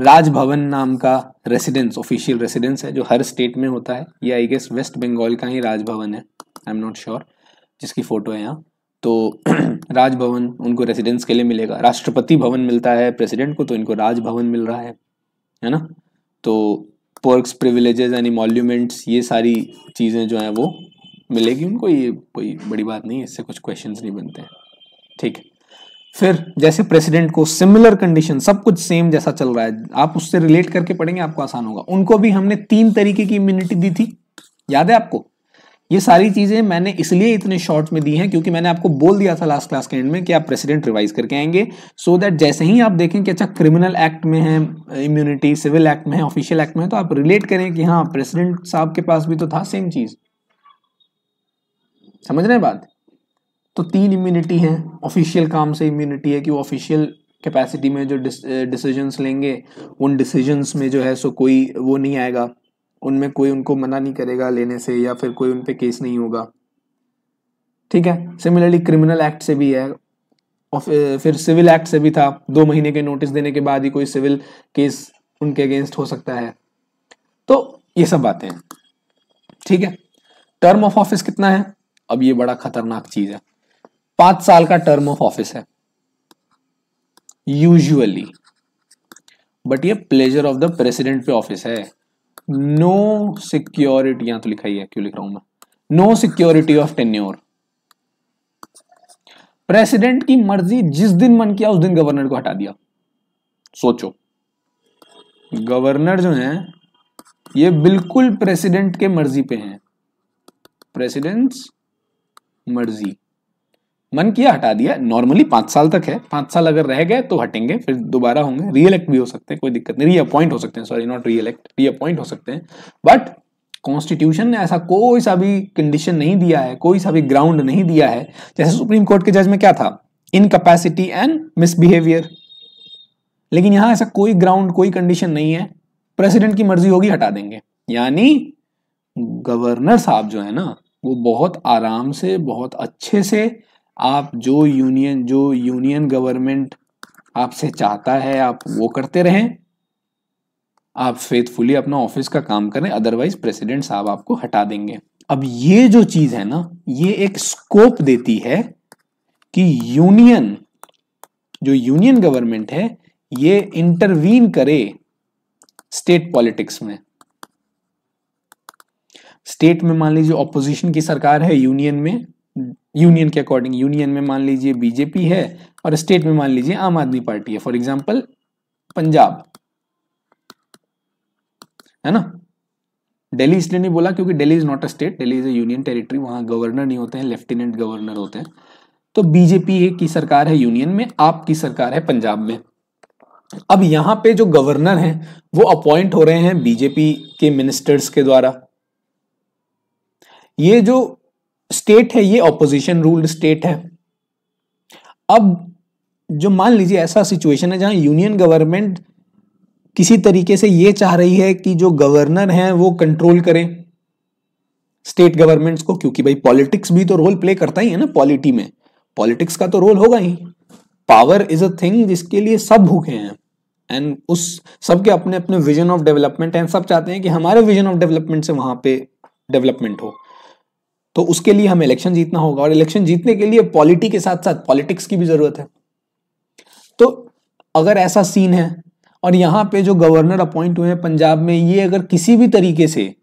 राजभवन नाम का रेसिडेंस ऑफिशियल रेसिडेंस है जो हर स्टेट में होता है ये आई गेस वेस्ट बंगाल का ही राजभवन है आई एम नॉट श्योर जिसकी फ़ोटो है यहाँ तो <clears throat> राजभवन उनको रेसिडेंस के लिए मिलेगा राष्ट्रपति भवन मिलता है प्रेसिडेंट को तो इनको राजभवन मिल रहा है है ना तो पर्क्स प्रिविलेजेस एंड मॉल्यूमेंट्स ये सारी चीज़ें जो हैं वो मिलेगी उनको ये कोई बड़ी बात नहीं इससे कुछ क्वेश्चंस नहीं बनते हैं ठीक है फिर जैसे प्रेसिडेंट को सिमिलर कंडीशन सब कुछ सेम जैसा चल रहा है आप उससे रिलेट करके पढ़ेंगे आपको आसान होगा उनको भी हमने तीन तरीके की इम्यूनिटी दी थी याद है आपको ये सारी चीजें मैंने इसलिए इतने शॉर्ट में दी हैं क्योंकि मैंने आपको बोल दिया था लास्ट क्लास के एंड में कि आप प्रेसिडेंट रिवाइज करके आएंगे सो so दैट जैसे ही आप देखें कि अच्छा क्रिमिनल एक्ट में है इम्यूनिटी सिविल एक्ट में है ऑफिशियल एक्ट में है तो आप रिलेट करें कि हाँ प्रेसिडेंट साहब के पास भी तो था सेम चीज समझ रहे हैं बात तो तीन इम्यूनिटी है ऑफिशियल काम से इम्यूनिटी है कि वो ऑफिशियल कैपेसिटी में जो डिसीजंस लेंगे उन डिसीजंस में जो है सो कोई वो नहीं आएगा उनमें कोई उनको मना नहीं करेगा लेने से या फिर कोई उन पर केस नहीं होगा ठीक है सिमिलरली क्रिमिनल एक्ट से भी है और फिर सिविल एक्ट से भी था दो महीने के नोटिस देने के बाद ही कोई सिविल केस उनके अगेंस्ट हो सकता है तो ये सब बातें हैं ठीक है टर्म ऑफ ऑफिस कितना है अब ये बड़ा खतरनाक चीज़ है पांच साल का टर्म ऑफ ऑफिस है यूजुअली बट ये प्लेजर ऑफ द प्रेसिडेंट पे ऑफिस है नो सिक्योरिटी यहां तो लिखा ही है क्यों लिख रहा हूं मैं no security of tenure president की मर्जी जिस दिन मन किया उस दिन गवर्नर को हटा दिया सोचो गवर्नर जो है ये बिल्कुल प्रेसिडेंट के मर्जी पे हैं प्रेसिडेंट्स मर्जी मन किया हटा दिया नॉर्मली पांच साल तक है पांच साल अगर रह गए तो हटेंगे फिर दोबारा होंगे रीएलेक्ट भी हो सकते हैं कोई दिक्कत नहीं रीअपॉइंट हो सकते हैं सॉरी नॉट रीएलेक्ट रीअपॉइंट हो सकते हैं बट कॉन्स्टिट्यूशन ने ऐसा कोई सा भी कंडीशन नहीं दिया है कोई सा भी ग्राउंड नहीं दिया है जैसे सुप्रीम कोर्ट के जज में क्या था इनकपैसिटी एंड मिसबिहेवियर लेकिन यहां ऐसा कोई ग्राउंड कोई कंडीशन नहीं है प्रेसिडेंट की मर्जी होगी हटा देंगे यानी गवर्नर साहब जो है ना वो बहुत आराम से बहुत अच्छे से आप जो यूनियन जो यूनियन गवर्नमेंट आपसे चाहता है आप वो करते रहें आप फेथफुली अपना ऑफिस का काम करें अदरवाइज प्रेसिडेंट साहब आपको हटा देंगे अब ये जो चीज है ना ये एक स्कोप देती है कि यूनियन जो यूनियन गवर्नमेंट है ये इंटरवीन करे स्टेट पॉलिटिक्स में स्टेट में मान लीजिए ऑपोजिशन की सरकार है यूनियन में यूनियन के अकॉर्डिंग यूनियन में मान लीजिए बीजेपी है और स्टेट में मान लीजिए आम आदमी पार्टी है फॉर एग्जाम्पल पंजाब है ना दिल्ली इसलिए नहीं बोला क्योंकि Delhi is not a state Delhi is a union territory वहां गवर्नर नहीं होते हैं लेफ्टिनेंट गवर्नर होते हैं तो बीजेपी की सरकार है यूनियन में आपकी सरकार है पंजाब में अब यहां पे जो गवर्नर हैं वो अपॉइंट हो रहे हैं बीजेपी के मिनिस्टर्स के द्वारा ये जो स्टेट है ये ऑपोजिशन रूल्ड स्टेट है अब जो मान लीजिए ऐसा सिचुएशन है जहां यूनियन गवर्नमेंट किसी तरीके से ये चाह रही है कि जो गवर्नर हैं वो कंट्रोल करें स्टेट गवर्नमेंट्स को क्योंकि भाई पॉलिटिक्स भी तो रोल प्ले करता ही है ना पॉलिटी में पॉलिटिक्स का तो रोल होगा ही पावर इज अ थिंग जिसके लिए सब भूखे हैं एंड उस सबके अपने अपने विजन ऑफ डेवलपमेंट एंड सब चाहते हैं कि हमारे विजन ऑफ डेवलपमेंट से वहां पे डेवलपमेंट हो तो उसके लिए हमें इलेक्शन जीतना होगा और इलेक्शन जीतने के लिए पॉलिटी के साथ साथ पॉलिटिक्स की भी जरूरत है तो अगर ऐसा सीन है और यहाँ पे जो गवर्नर अपॉइंट हुए हैं पंजाब में ये अगर किसी भी तरीके से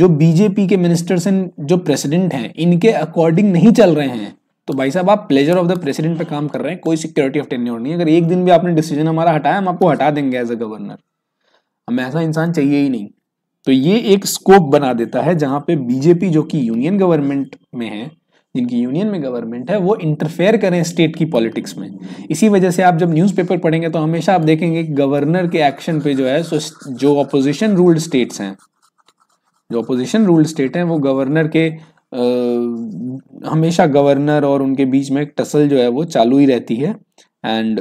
जो बीजेपी के मिनिस्टर्स एंड जो प्रेसिडेंट हैं इनके अकॉर्डिंग नहीं चल रहे हैं तो भाई साहब आप प्लेजर ऑफ द प्रेसिडेंट पे काम कर रहे हैं कोई सिक्योरिटी ऑफ टेन्योर नहीं अगर एक दिन भी आपने डिसीजन हमारा हटाया हम आपको हटा देंगे एज अ गवर्नर हमें ऐसा इंसान चाहिए ही नहीं तो ये एक स्कोप बना देता है जहां पे बीजेपी जो कि यूनियन गवर्नमेंट में है जिनकी यूनियन में गवर्नमेंट है वो इंटरफेयर करें स्टेट की पॉलिटिक्स में इसी वजह से आप जब न्यूज़पेपर पढ़ेंगे तो हमेशा आप देखेंगे कि गवर्नर के एक्शन पे जो है सो जो अपोजिशन रूल्ड स्टेट्स हैं जो अपोजिशन रूल्ड स्टेट हैं वो गवर्नर के आ, हमेशा गवर्नर और उनके बीच में एक टसल जो है वो चालू ही रहती है एंड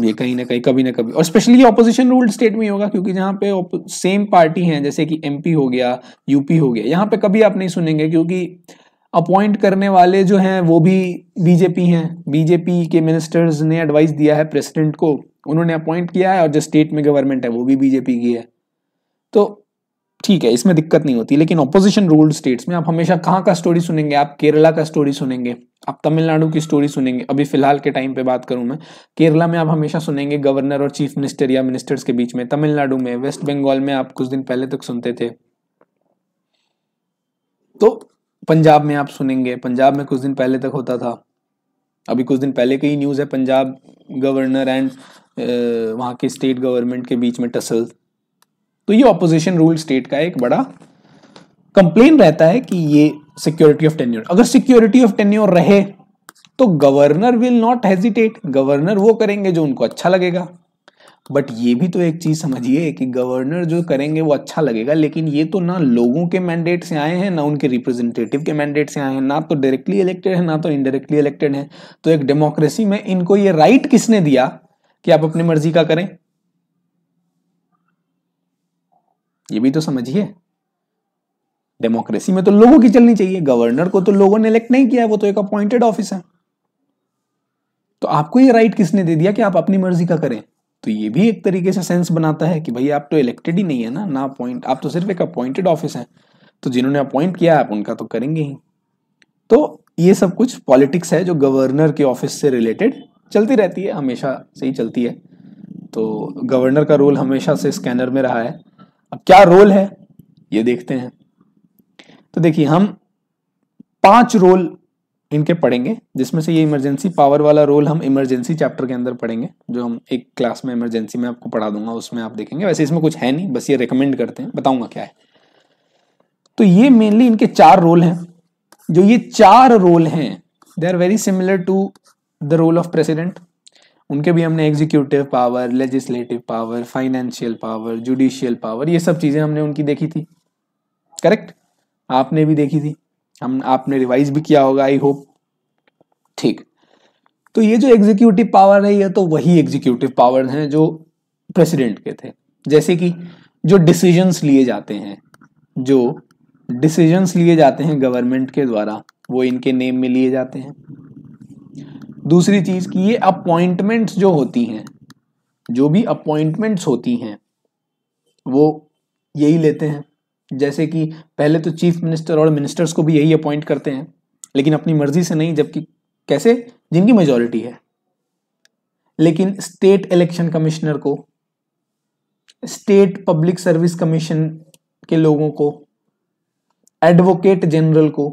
ये कहीं ना कहीं कभी ना कभी और स्पेशली ऑपोजिशन रूल्ड स्टेट में होगा क्योंकि जहाँ पे सेम पार्टी हैं जैसे कि एमपी हो गया यूपी हो गया यहाँ पे कभी आप नहीं सुनेंगे क्योंकि अपॉइंट करने वाले जो हैं वो भी बीजेपी हैं बीजेपी के मिनिस्टर्स ने एडवाइस दिया है प्रेसिडेंट को उन्होंने अपॉइंट किया है और जो स्टेट में गवर्नमेंट है वो भी बीजेपी की है तो ठीक है इसमें दिक्कत नहीं होती लेकिन ऑपोजिशन रूल्ड स्टेट्स में आप हमेशा कहाँ का स्टोरी सुनेंगे आप केरला का स्टोरी सुनेंगे आप तमिलनाडु की स्टोरी सुनेंगे अभी फिलहाल के टाइम पे बात करूं मैं केरला में आप हमेशा सुनेंगे गवर्नर और चीफ मिनिस्टर या मिनिस्टर्स के बीच में तमिलनाडु में वेस्ट बंगाल में आप कुछ दिन पहले तक सुनते थे तो पंजाब में आप सुनेंगे पंजाब में कुछ दिन पहले तक होता था अभी कुछ दिन पहले कई ही न्यूज़ है पंजाब गवर्नर एंड वहां के स्टेट गवर्नमेंट के बीच में टसल तो ये ऑपोजिशन रूल स्टेट का एक बड़ा कंप्लेन रहता है कि ये सिक्योरिटी ऑफ टेन्यूर अगर सिक्योरिटी ऑफ टेन्यूर रहे तो governor will not hesitate governor वो करेंगे जो उनको अच्छा लगेगा बट ये भी तो एक चीज समझिए कि गवर्नर जो करेंगे वो अच्छा लगेगा लेकिन ये तो ना लोगों के मैंडेट से आए हैं ना उनके रिप्रेजेंटेटिव के मैंडेट से आए हैं ना तो डायरेक्टली इलेक्टेड है ना तो इनडायरेक्टली इलेक्टेड है तो एक डेमोक्रेसी में इनको ये राइट किसने दिया कि आप अपनी मर्जी का करें ये भी तो समझिए डेमोक्रेसी में तो लोगों की चलनी चाहिए गवर्नर को तो लोगों ने इलेक्ट नहीं किया वो तो एक अपॉइंटेड ऑफिस है तो आपको ये राइट किसने दे दिया कि आप अपनी मर्जी का करें तो ये भी एक तरीके से सेंस बनाता है कि भाई आप तो इलेक्टेड ही नहीं है ना ना अपॉइंट आप तो सिर्फ एक अपॉइंटेड ऑफिस हैं तो जिन्होंने अपॉइंट किया आप उनका तो करेंगे ही तो ये सब कुछ पॉलिटिक्स है जो गवर्नर के ऑफिस से रिलेटेड चलती रहती है हमेशा से ही चलती है तो गवर्नर का रोल हमेशा से स्कैनर में रहा है अब क्या रोल है ये देखते हैं तो देखिए हम पांच रोल इनके पढ़ेंगे जिसमें से ये इमरजेंसी पावर वाला रोल हम इमरजेंसी चैप्टर के अंदर पढ़ेंगे जो हम एक क्लास में इमरजेंसी में आपको पढ़ा दूंगा उसमें आप देखेंगे वैसे इसमें कुछ है नहीं बस ये रिकमेंड करते हैं बताऊंगा क्या है तो ये मेनली इनके चार रोल हैं जो ये चार रोल हैं they are very similar to the role of president उनके भी हमने executive power legislative power financial power judicial power ये सब चीज़ें हमने उनकी देखी थी करेक्ट आपने भी देखी थी हम आपने रिवाइज भी किया होगा आई होप ठीक तो ये जो एग्जीक्यूटिव पावर है ये तो वही एग्जीक्यूटिव पावर हैं जो प्रेसिडेंट के थे जैसे कि जो डिसीजंस लिए जाते हैं जो डिसीजंस लिए जाते हैं गवर्नमेंट के द्वारा वो इनके नेम में लिए जाते हैं दूसरी चीज़ कि ये अपॉइंटमेंट्स जो होती हैं जो भी अपॉइंटमेंट्स होती हैं वो यही लेते हैं जैसे कि पहले तो चीफ मिनिस्टर और मिनिस्टर्स को भी यही अपॉइंट करते हैं लेकिन अपनी मर्जी से नहीं जबकि कैसे जिनकी मेजोरिटी है लेकिन स्टेट इलेक्शन कमिश्नर को स्टेट पब्लिक सर्विस कमीशन के लोगों को एडवोकेट जनरल को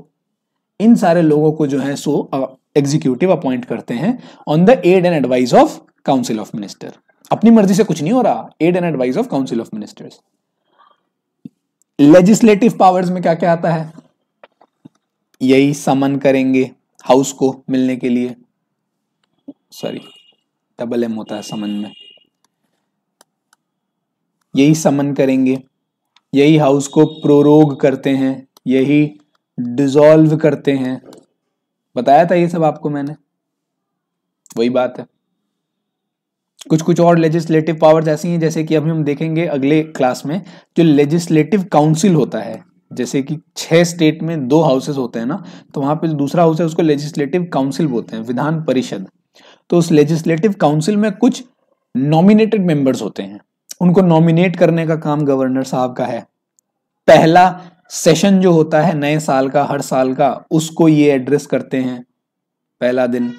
इन सारे लोगों को जो है सो एग्जीक्यूटिव अपॉइंट करते हैं on the aid and advice of council of minister अपनी मर्जी से कुछ नहीं हो रहा aid and advice of council of ministers legislative powers में क्या क्या आता है यही समन करेंगे हाउस को मिलने के लिए सॉरी डबल एम होता है समन में यही समन करेंगे यही हाउस को प्रोरोग करते हैं यही डिजॉल्व करते हैं बताया था ये सब आपको मैंने वही बात है कुछ कुछ और लेजिस्लेटिव पावर्स ऐसी हैं जैसे कि अभी हम देखेंगे अगले क्लास में जो लेजिस्लेटिव काउंसिल होता है जैसे कि छह स्टेट में दो हाउसेस होते हैं ना तो वहां पे दूसरा हाउस है उसको लेजिस्लेटिव काउंसिल बोलते हैं विधान परिषद तो उस लेजिस्लेटिव काउंसिल में कुछ नॉमिनेटेड मेंबर्स होते हैं उनको नॉमिनेट करने का काम गवर्नर साहब का है पहला सेशन जो होता है नए साल का हर साल का उसको ये एड्रेस करते हैं पहला दिन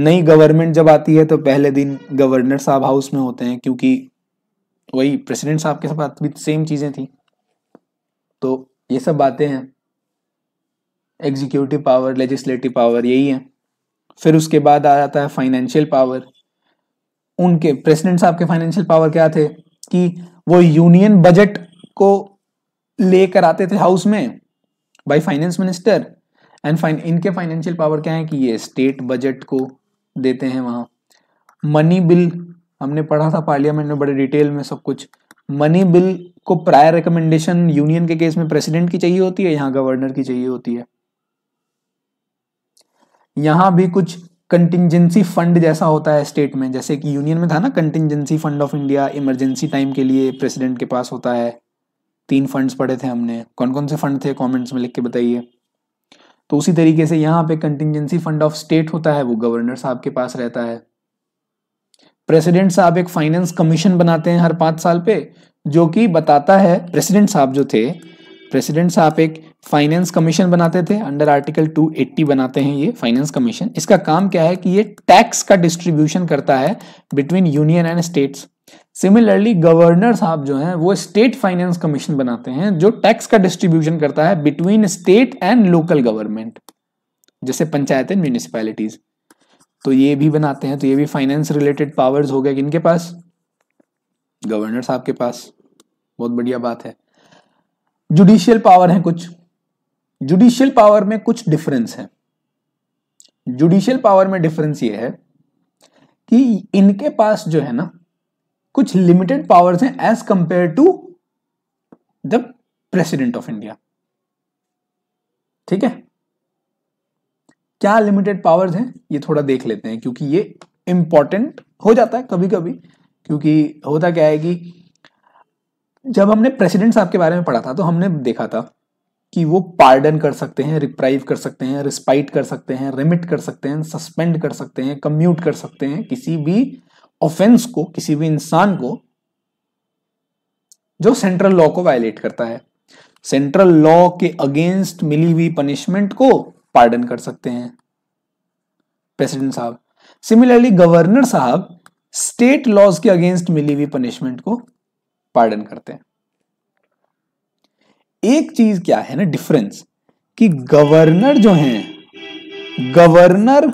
नई गवर्नमेंट जब आती है तो पहले दिन गवर्नर साहब हाउस में होते हैं क्योंकि वही प्रेसिडेंट साहब के साथ भी सेम चीज़ें थी तो ये सब बातें हैं एग्जीक्यूटिव पावर लेजिस्लेटिव पावर यही है फिर उसके बाद आ जाता है फाइनेंशियल पावर उनके प्रेसिडेंट साहब के फाइनेंशियल पावर क्या थे कि वो यूनियन बजट को लेकर आते थे हाउस में by finance minister and fine इनके फाइनेंशियल पावर क्या है कि ये स्टेट बजट को देते हैं वहां मनी बिल हमने पढ़ा था पार्लियामेंट में बड़े डिटेल में सब कुछ मनी बिल को प्रायर रिकमेंडेशन यूनियन के केस में प्रेसिडेंट की चाहिए होती है यहाँ गवर्नर की चाहिए होती है यहां भी कुछ कंटिजेंसी फंड जैसा होता है स्टेट में जैसे कि यूनियन में था ना contingency fund of India emergency time के लिए प्रेसिडेंट के पास होता है तीन फंड्स पड़े थे हमने कौन कौन से फंड थे कमेंट्स में लिख के बताइए तो उसी तरीके से यहाँ पे कंटिजेंसी फंड ऑफ स्टेट होता है वो गवर्नर साहब के पास रहता है प्रेसिडेंट साहब एक फाइनेंस कमीशन बनाते हैं हर पांच साल पे जो कि बताता है प्रेसिडेंट साहब जो थे प्रेसिडेंट साहब एक फाइनेंस कमीशन बनाते थे अंडर आर्टिकल 280 बनाते हैं ये फाइनेंस कमीशन इसका काम क्या है कि ये टैक्स का डिस्ट्रीब्यूशन करता है between union and states similarly governor साहब जो हैं वो स्टेट फाइनेंस कमीशन बनाते हैं जो टैक्स का डिस्ट्रीब्यूशन करता है between state and local government जैसे पंचायत एंड म्यूनिसपैलिटीज तो ये भी बनाते हैं तो ये भी फाइनेंस रिलेटेड पावर्स हो गए किनके पास गवर्नर साहब के पास बहुत बढ़िया बात है जुडिशियल पावर है कुछ जुडिशियल पावर में कुछ डिफरेंस है जुडिशियल पावर में डिफरेंस ये है कि इनके पास जो है ना कुछ लिमिटेड पावर्स हैं as compare to the president of India ठीक है क्या लिमिटेड पावर्स हैं ये थोड़ा देख लेते हैं क्योंकि ये इंपॉर्टेंट हो जाता है कभी कभी क्योंकि होता क्या है कि जब हमने प्रेसिडेंट साहब के बारे में पढ़ा था तो हमने देखा था कि वो पार्डन कर सकते हैं रिप्राइव कर सकते हैं रिस्पाइट कर सकते हैं रिमिट कर सकते हैं सस्पेंड कर सकते हैं कम्यूट कर सकते हैं किसी भी ऑफेंस को किसी भी इंसान को जो सेंट्रल लॉ को वायलेट करता है सेंट्रल लॉ के अगेंस्ट मिली हुई पनिशमेंट को पार्डन कर सकते हैं प्रेसिडेंट साहब सिमिलरली गवर्नर साहब स्टेट लॉज के अगेंस्ट मिली हुई पनिशमेंट को पार्डन करते हैं एक चीज क्या है ना डिफरेंस कि गवर्नर जो है governor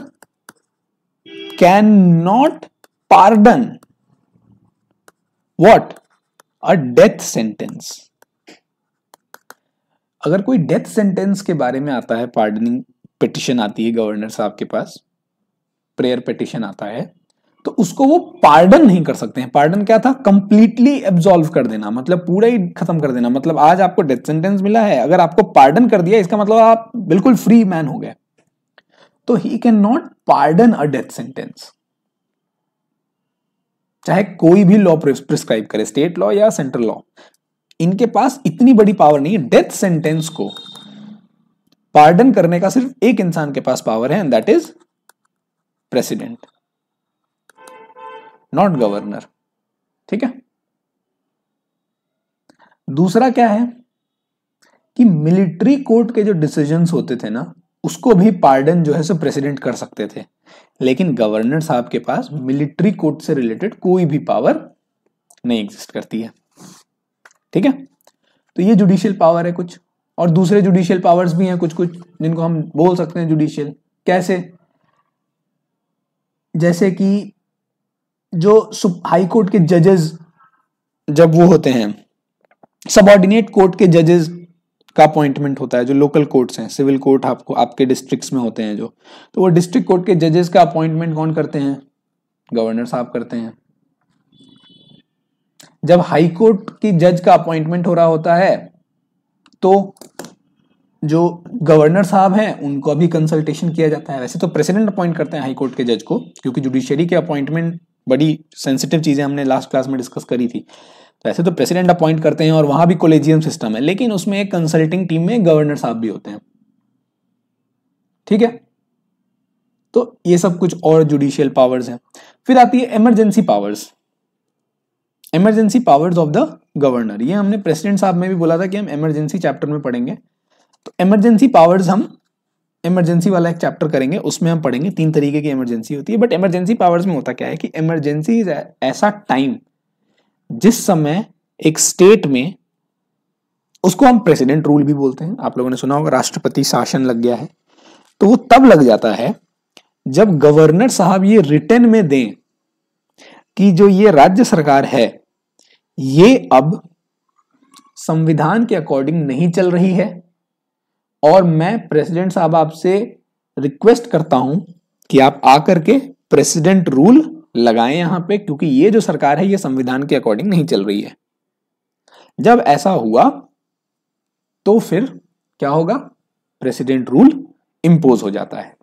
cannot pardon what a death sentence अगर कोई डेथ सेंटेंस के बारे में आता है पार्डनिंग पिटिशन आती है गवर्नर साहब के पास प्रेयर पिटिशन आता है तो उसको वो पार्डन नहीं कर सकते हैं पार्डन क्या था कंप्लीटली एब्जॉल्व कर देना मतलब पूरा ही खत्म कर देना मतलब आज आपको डेथ सेंटेंस मिला है अगर आपको पार्डन कर दिया इसका मतलब आप बिल्कुल फ्री मैन हो गए तो he cannot pardon a death sentence चाहे कोई भी लॉ प्रिस्क्राइब करे स्टेट लॉ या सेंट्रल लॉ इनके पास इतनी बड़ी पावर नहीं है डेथ सेंटेंस को पार्डन करने का सिर्फ एक इंसान के पास पावर है and that is president not governor ठीक है दूसरा क्या है कि मिलिट्री कोर्ट के जो डिसीजंस होते थे ना उसको भी पार्डन जो है सो प्रेसिडेंट कर सकते थे लेकिन गवर्नर साहब के पास मिलिट्री कोर्ट से रिलेटेड कोई भी पावर नहीं एग्जिस्ट करती है ठीक है तो ये जुडिशियल पावर है कुछ और दूसरे जुडिशियल पावर्स भी हैं कुछ कुछ जिनको हम बोल सकते हैं जुडिशियल कैसे जैसे कि जो हाई कोर्ट के जजेस जब वो होते हैं सबॉर्डिनेट कोर्ट के जजेस का अपॉइंटमेंट होता है जो लोकल कोर्ट्स हैं सिविल कोर्ट आपको आपके डिस्ट्रिक्ट्स में होते हैं जो तो वो डिस्ट्रिक्ट कोर्ट के जजेस का अपॉइंटमेंट कौन करते हैं गवर्नर साहब करते हैं जब हाई कोर्ट की जज का अपॉइंटमेंट हो रहा होता है तो जो गवर्नर साहब हैं उनको अभी कंसल्टेशन किया जाता है वैसे तो प्रेसिडेंट अपॉइंट करते हैं हाई कोर्ट के जज को क्योंकि जुडिशियरी के अपॉइंटमेंट बड़ी सेंसिटिव चीज़ें हमने लास्ट क्लास में डिस्कस करी थी वैसे तो प्रेसिडेंट अपॉइंट तो करते हैं और वहां भी कोलेजियम सिस्टम है लेकिन उसमें एक कंसल्टिंग टीम में गवर्नर साहब भी होते हैं ठीक है तो ये सब कुछ और जुडिशियल पावर्स हैं फिर आती है emergency powers emergency powers of the governor ये हमने प्रेसिडेंट साहब में भी बोला था कि हम इमरजेंसी चैप्टर में पढ़ेंगे तो इमरजेंसी पावर्स हम इमरजेंसी वाला एक चैप्टर करेंगे उसमें हम पढ़ेंगे तीन तरीके की इमरजेंसी होती है बट इमरजेंसी पावर्स में होता क्या है कि इमरजेंसी इज ऐसा टाइम जिस समय एक स्टेट में उसको हम प्रेसिडेंट रूल भी बोलते हैं आप लोगों ने सुना होगा राष्ट्रपति शासन लग गया है तो वो तब लग जाता है जब गवर्नर साहब ये रिटर्न में दें कि जो ये राज्य सरकार है ये अब संविधान के अकॉर्डिंग नहीं चल रही है और मैं प्रेसिडेंट साहब आपसे रिक्वेस्ट करता हूं कि आप आकर के प्रेसिडेंट रूल लगाएं यहां पे क्योंकि ये जो सरकार है ये संविधान के अकॉर्डिंग नहीं चल रही है जब ऐसा हुआ तो फिर क्या होगा प्रेसिडेंट रूल इंपोज हो जाता है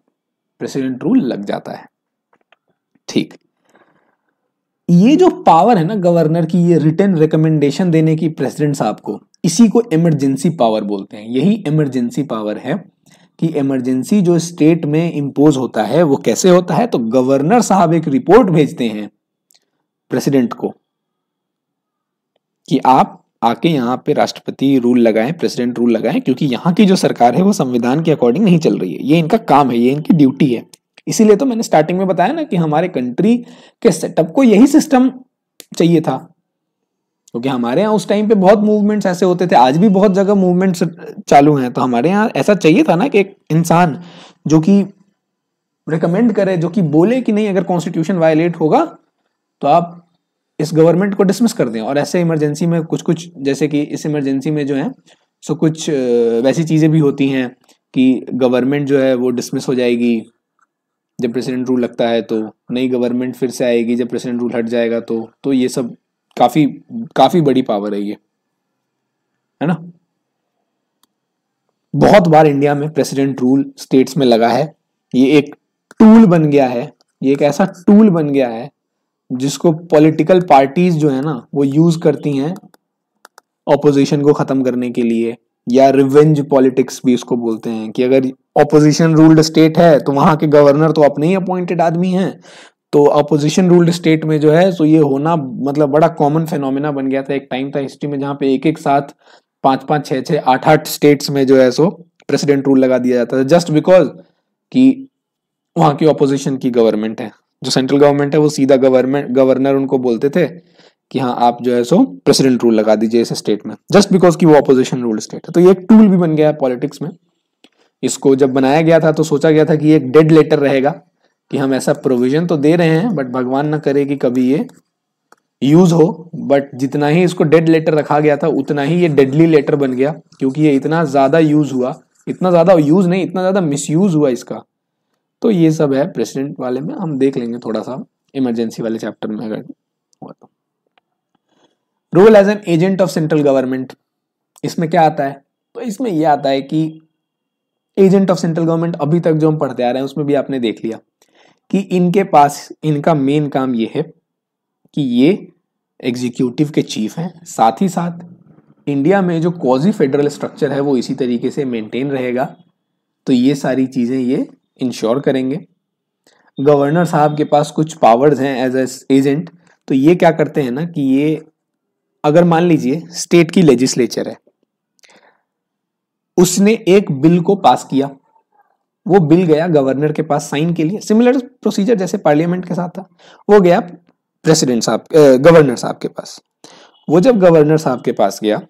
प्रेसिडेंट रूल लग जाता है ठीक ये जो पावर है ना गवर्नर की ये रिटर्न रिकमेंडेशन देने की प्रेसिडेंट साहब को इसी को इमरजेंसी पावर बोलते हैं यही इमरजेंसी पावर है कि इमरजेंसी जो स्टेट में इम्पोज होता है वो कैसे होता है तो गवर्नर साहब एक रिपोर्ट भेजते हैं प्रेसिडेंट को कि आप आके यहाँ पे राष्ट्रपति रूल लगाएं प्रेसिडेंट रूल लगाएं क्योंकि यहाँ की जो सरकार है वो संविधान के अकॉर्डिंग नहीं चल रही है ये इनका काम है ये इनकी ड्यूटी है इसीलिए तो मैंने स्टार्टिंग में बताया ना कि हमारे कंट्री के सेटअप को यही सिस्टम चाहिए था क्योंकि हमारे यहाँ उस टाइम पे बहुत मूवमेंट्स ऐसे होते थे आज भी बहुत जगह मूवमेंट्स चालू हैं तो हमारे यहाँ ऐसा चाहिए था ना कि एक इंसान जो कि रिकमेंड करे जो कि बोले कि नहीं अगर कॉन्स्टिट्यूशन वायलेट होगा तो आप इस गवर्नमेंट को डिसमिस कर दें और ऐसे इमरजेंसी में कुछ कुछ जैसे कि इस इमरजेंसी में जो है सो कुछ वैसी चीज़ें भी होती हैं कि गवर्नमेंट जो है वो डिसमिस हो जाएगी जब प्रेसिडेंट रूल लगता है तो नई गवर्नमेंट फिर से आएगी जब प्रेसिडेंट रूल हट जाएगा तो तो ये सब काफ़ी काफ़ी बड़ी पावर है ये है ना बहुत बार इंडिया में प्रेसिडेंट रूल स्टेट्स में लगा है ये एक टूल बन गया है ये एक ऐसा टूल बन गया है जिसको पॉलिटिकल पार्टीज जो है ना वो यूज करती हैं ऑपोजिशन को खत्म करने के लिए या रिवेंज पॉलिटिक्स भी इसको बोलते हैं कि अगर ऑपोजिशन रूल्ड स्टेट है तो वहां के गवर्नर तो अपने ही अपॉइंटेड आदमी हैं तो अपोजिशन रूल्ड स्टेट में जो है सो ये होना मतलब बड़ा कॉमन फेनोमिना बन गया था एक टाइम था हिस्ट्री में जहाँ पे एक एक साथ पांच पांच छह छह आठ आठ स्टेट्स में जो है सो प्रेसिडेंट रूल लगा दिया जाता था जस्ट बिकॉज कि वहां की ऑपोजिशन की गवर्नमेंट है जो सेंट्रल गवर्नमेंट है वो सीधा गवर्नमेंट गवर्नर उनको बोलते थे कि हाँ आप जो है सो प्रेसिडेंट रूल लगा दीजिए इस स्टेट में जस्ट बिकॉज की वो अपोजिशन रूल स्टेट है तो ये एक टूल भी बन गया है पॉलिटिक्स में इसको जब बनाया गया था तो सोचा गया था कि एक डेड लेटर रहेगा कि हम ऐसा प्रोविजन तो दे रहे हैं बट भगवान ना करे कि कभी ये यूज हो बट जितना ही इसको डेड लेटर रखा गया था उतना ही ये डेडली लेटर बन गया क्योंकि ये इतना ज़्यादा यूज हुआ इतना ज़्यादा यूज नहीं इतना ज़्यादा मिस हुआ इसका तो ये सब है प्रेसिडेंट वाले में हम देख लेंगे थोड़ा सा इमरजेंसी वाले चैप्टर में अगर हुआ तो role as an agent of central government इसमें क्या आता है तो इसमें यह आता है कि एजेंट ऑफ सेंट्रल गवर्नमेंट अभी तक जो हम पढ़ते आ रहे हैं उसमें भी आपने देख लिया कि इनके पास इनका मेन काम ये है कि ये एग्जीक्यूटिव के चीफ हैं साथ ही साथ इंडिया में जो कॉजी फेडरल स्ट्रक्चर है वो इसी तरीके से मेंटेन रहेगा तो ये सारी चीज़ें ये इंश्योर करेंगे गवर्नर साहब के पास कुछ पावर्स हैं एज एजेंट तो ये क्या करते हैं ना कि ये अगर मान लीजिए स्टेट की लेजिस्लेचर है उसने एक बिल को पास किया वो बिल गया गवर्नर के पास साइन के लिए सिमिलर प्रोसीजर जैसे पार्लियामेंट के साथ था वो गया प्रेसिडेंट साहब गवर्नर साहब के पास वो जब गवर्नर साहब के पास गया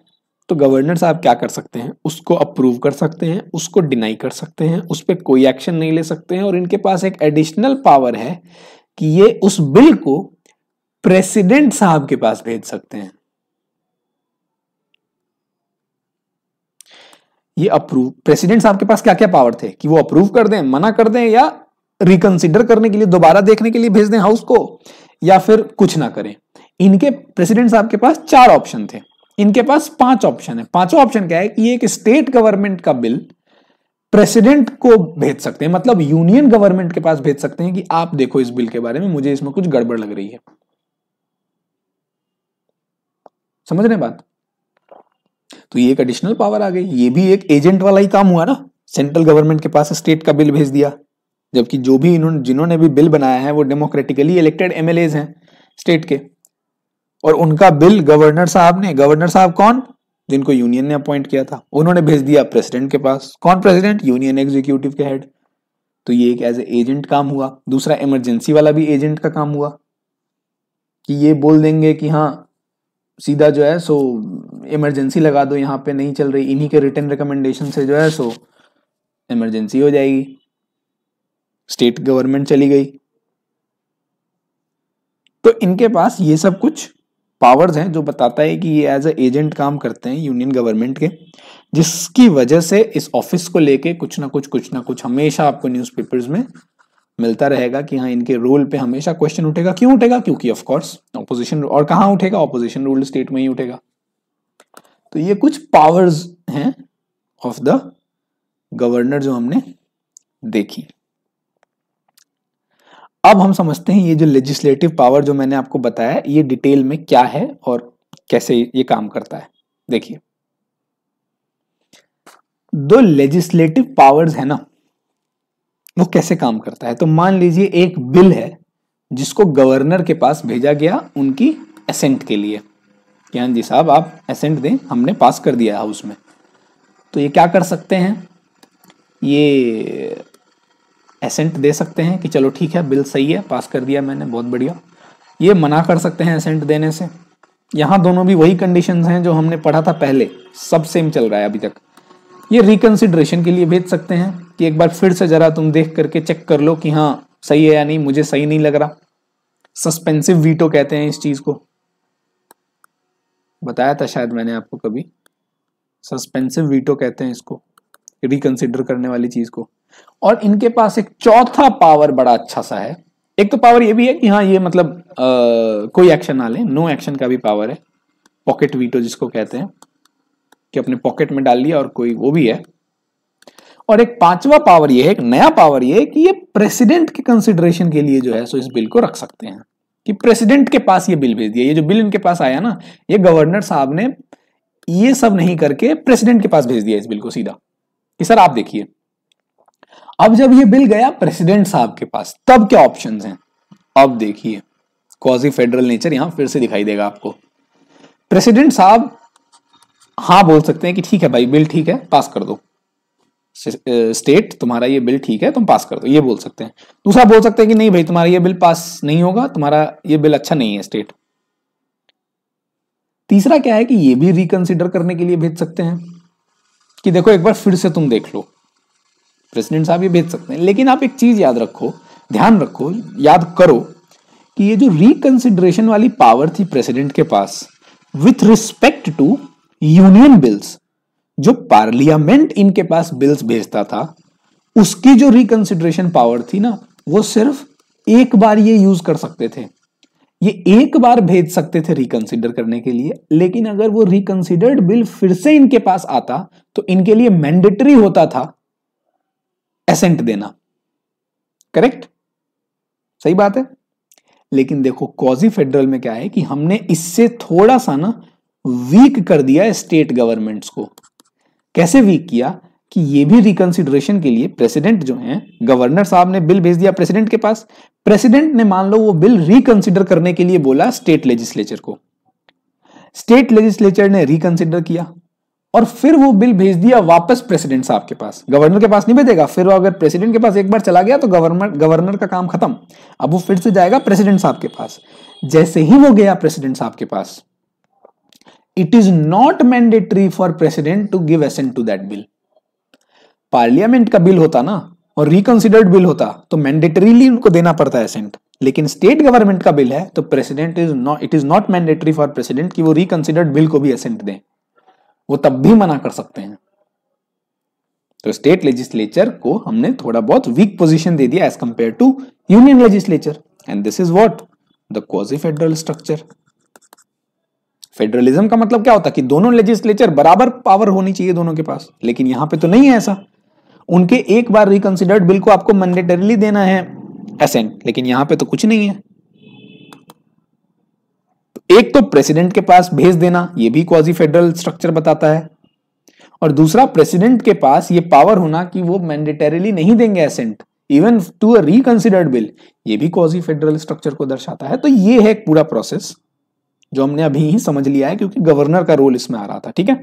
तो गवर्नर साहब क्या कर सकते हैं उसको अप्रूव कर सकते हैं उसको डिनाई कर सकते हैं उस पर कोई एक्शन नहीं ले सकते हैं और इनके पास एक एडिशनल पावर है कि ये उस बिल को प्रेसिडेंट साहब के पास भेज सकते हैं ये अप्रूव प्रेसिडेंट साहब के पास क्या क्या पावर थे कि वो अप्रूव कर दें मना कर दें या रिकंसिडर करने के लिए दोबारा देखने के लिए भेज दें हाउस को या फिर कुछ ना करें इनके प्रेसिडेंट साहब के पास चार ऑप्शन थे इनके पास पांच ऑप्शन है पांचों ऑप्शन क्या है कि एक स्टेट गवर्नमेंट का बिल प्रेसिडेंट को भेज सकते हैं मतलब यूनियन गवर्नमेंट के पास भेज सकते हैं कि आप देखो इस बिल के बारे में मुझे इसमें कुछ गड़बड़ लग रही है समझ रहे बात तो ये एक एडिशनल पावर आ गई ये भी एक एजेंट वाला ही काम हुआ ना सेंट्रल गवर्नमेंट के पास स्टेट का बिल भेज दिया जबकि जो भी इन्होंने जिन्होंने भी बिल बनाया है वो डेमोक्रेटिकली इलेक्टेड एमएलए हैं स्टेट के और उनका बिल गवर्नर साहब ने गवर्नर साहब कौन जिनको यूनियन ने अपॉइंट किया था उन्होंने भेज दिया प्रेसिडेंट के पास कौन प्रेसिडेंट यूनियन एग्जीक्यूटिव के हेड तो ये एक एज ए एजेंट काम हुआ दूसरा इमरजेंसी वाला भी एजेंट का काम हुआ कि ये बोल देंगे कि हाँ सीधा जो है सो इमरजेंसी लगा दो यहाँ पे नहीं चल रही इन्हीं के रिटर्न रिकमेंडेशन से जो है सो इमरजेंसी हो जाएगी स्टेट गवर्नमेंट चली गई तो इनके पास ये सब कुछ पावर्स हैं जो बताता है कि ये एज ए एजेंट काम करते हैं यूनियन गवर्नमेंट के जिसकी वजह से इस ऑफिस को लेके कुछ ना कुछ कुछ ना कुछ हमेशा आपको न्यूज़पेपर्स में मिलता रहेगा कि हाँ इनके रोल पे हमेशा क्वेश्चन उठेगा क्यों उठेगा क्योंकि ऑफ कोर्स ऑपोजिशन और कहाँ उठेगा ऑपोजिशन रूल स्टेट में ही उठेगा तो ये कुछ पावर्स हैं ऑफ द गवर्नर जो हमने देखी अब हम समझते हैं ये जो लेजिस्लेटिव पावर जो मैंने आपको बताया ये डिटेल में क्या है और कैसे ये काम करता है देखिए दो लेजिस्लेटिव पावर्स है ना वो कैसे काम करता है तो मान लीजिए एक बिल है जिसको गवर्नर के पास भेजा गया उनकी असेंट के लिए ज्ञान जी साहब आप एसेंट दें हमने पास कर दिया हाउस में तो ये क्या कर सकते हैं ये एसेंट दे सकते हैं कि चलो ठीक है बिल सही है पास कर दिया मैंने बहुत बढ़िया ये मना कर सकते हैं एसेंट देने से यहाँ दोनों भी वही कंडीशन हैं जो हमने पढ़ा था पहले सब सेम चल रहा है अभी तक ये रिकन्सिडरेशन के लिए भेज सकते हैं कि एक बार फिर से जरा तुम देख करके चेक कर लो कि हाँ सही है या नहीं मुझे सही नहीं लग रहा सस्पेंसिव वीटो कहते हैं इस चीज़ को बताया था शायद मैंने आपको कभी सस्पेंसिव वीटो कहते हैं इसको रिकंसिडर करने वाली चीज को और इनके पास एक चौथा पावर बड़ा अच्छा सा है एक तो पावर ये भी है कि हाँ ये मतलब आ, कोई एक्शन ना ले नो एक्शन का भी पावर है पॉकेट वीटो जिसको कहते हैं कि अपने पॉकेट में डाल लिया और कोई वो भी है और एक पांचवा पावर ये है एक नया पावर ये है कि ये प्रेसिडेंट के कंसिडरेशन के लिए जो है सो इस बिल को रख सकते हैं कि प्रेसिडेंट के पास ये बिल भेज दिया ये जो बिल इनके पास आया ना ये गवर्नर साहब ने ये सब नहीं करके प्रेसिडेंट के पास भेज दिया इस बिल को सीधा कि सर आप देखिए अब जब ये बिल गया प्रेसिडेंट साहब के पास तब क्या ऑप्शन हैं अब देखिए कॉजी फेडरल नेचर यहां फिर से दिखाई देगा आपको प्रेसिडेंट साहब हाँ बोल सकते हैं कि ठीक है भाई बिल ठीक है पास कर दो स्टेट तुम्हारा ये बिल ठीक है तुम पास कर दो ये बोल सकते हैं दूसरा बोल सकते हैं कि नहीं भाई तुम्हारा ये बिल पास नहीं होगा तुम्हारा ये बिल अच्छा नहीं है स्टेट तीसरा क्या है कि ये भी रिकंसिडर करने के लिए भेज सकते हैं कि देखो एक बार फिर से तुम देख लो प्रेसिडेंट साहब ये भेज सकते हैं लेकिन आप एक चीज याद रखो ध्यान रखो याद करो कि ये जो रिकंसिडरेशन वाली पावर थी प्रेसिडेंट के पास with respect to union bills जो पार्लियामेंट इनके पास बिल्स भेजता था उसकी जो रिकंसिडरेशन पावर थी ना वो सिर्फ एक बार ये यूज कर सकते थे ये एक बार भेज सकते थे रिकंसिडर करने के लिए लेकिन अगर वो रिकंसिडर्ड बिल फिर से इनके पास आता तो इनके लिए मैंडेटरी होता था एसेंट देना करेक्ट सही बात है लेकिन देखो कॉजी फेडरल में क्या है कि हमने इससे थोड़ा सा ना वीक कर दिया स्टेट गवर्नमेंट्स को कैसे वीक किया कि ये भी रिकंसिडरेशन के लिए प्रेसिडेंट जो हैं गवर्नर साहब ने बिल भेज दिया प्रेसिडेंट के पास प्रेसिडेंट ने मान लो वो बिल रिकंसिडर करने के लिए बोला स्टेट लेजिस्लेचर को स्टेट लेजिस्लेचर ने रिकंसिडर किया और फिर वो बिल भेज दिया वापस प्रेसिडेंट साहब के पास गवर्नर के पास नहीं भेजेगा फिर वो अगर प्रेसिडेंट के पास एक बार चला गया तो गवर्नर गवर्नर का काम खत्म अब वो फिर से जाएगा प्रेसिडेंट साहब के पास जैसे ही वो गया प्रेसिडेंट साहब के पास it is not mandatory for president to give assent to that bill parliament का बिल होता ना और रिकंसिडर्ड बिल होता तो मैंडेटरीली उनको देना पड़ता है असेंट लेकिन स्टेट गवर्नमेंट का बिल है तो president is not it is not mandatory for president कि वो रिकंसिडर्ड बिल को भी असेंट दें वो तब भी मना कर सकते हैं तो स्टेट लेजिस्लेचर को हमने थोड़ा बहुत वीक पोजीशन दे दिया as compare to union legislature and this is what the quasi federal structure federalism का मतलब क्या होता कि दोनों लेजिस्लेचर बराबर पावर होनी चाहिए दोनों के पास लेकिन यहां पे तो नहीं है ऐसा उनके एक बार रिकंसिडर्ड बिल को आपको मैंडेटरीली देना है असेंट लेकिन यहां पे तो कुछ नहीं है तो एक तो प्रेसिडेंट के पास भेज देना यह भी क्वाजी फेडरल स्ट्रक्चर बताता है और दूसरा प्रेसिडेंट के पास ये पावर होना कि वो मैंडेटरीली नहीं देंगे assent even to a reconsidered bill ये भी क्वाजी फेडरल स्ट्रक्चर को दर्शाता है तो ये है पूरा प्रोसेस जो हमने अभी ही समझ लिया है क्योंकि गवर्नर का रोल इसमें आ रहा था ठीक है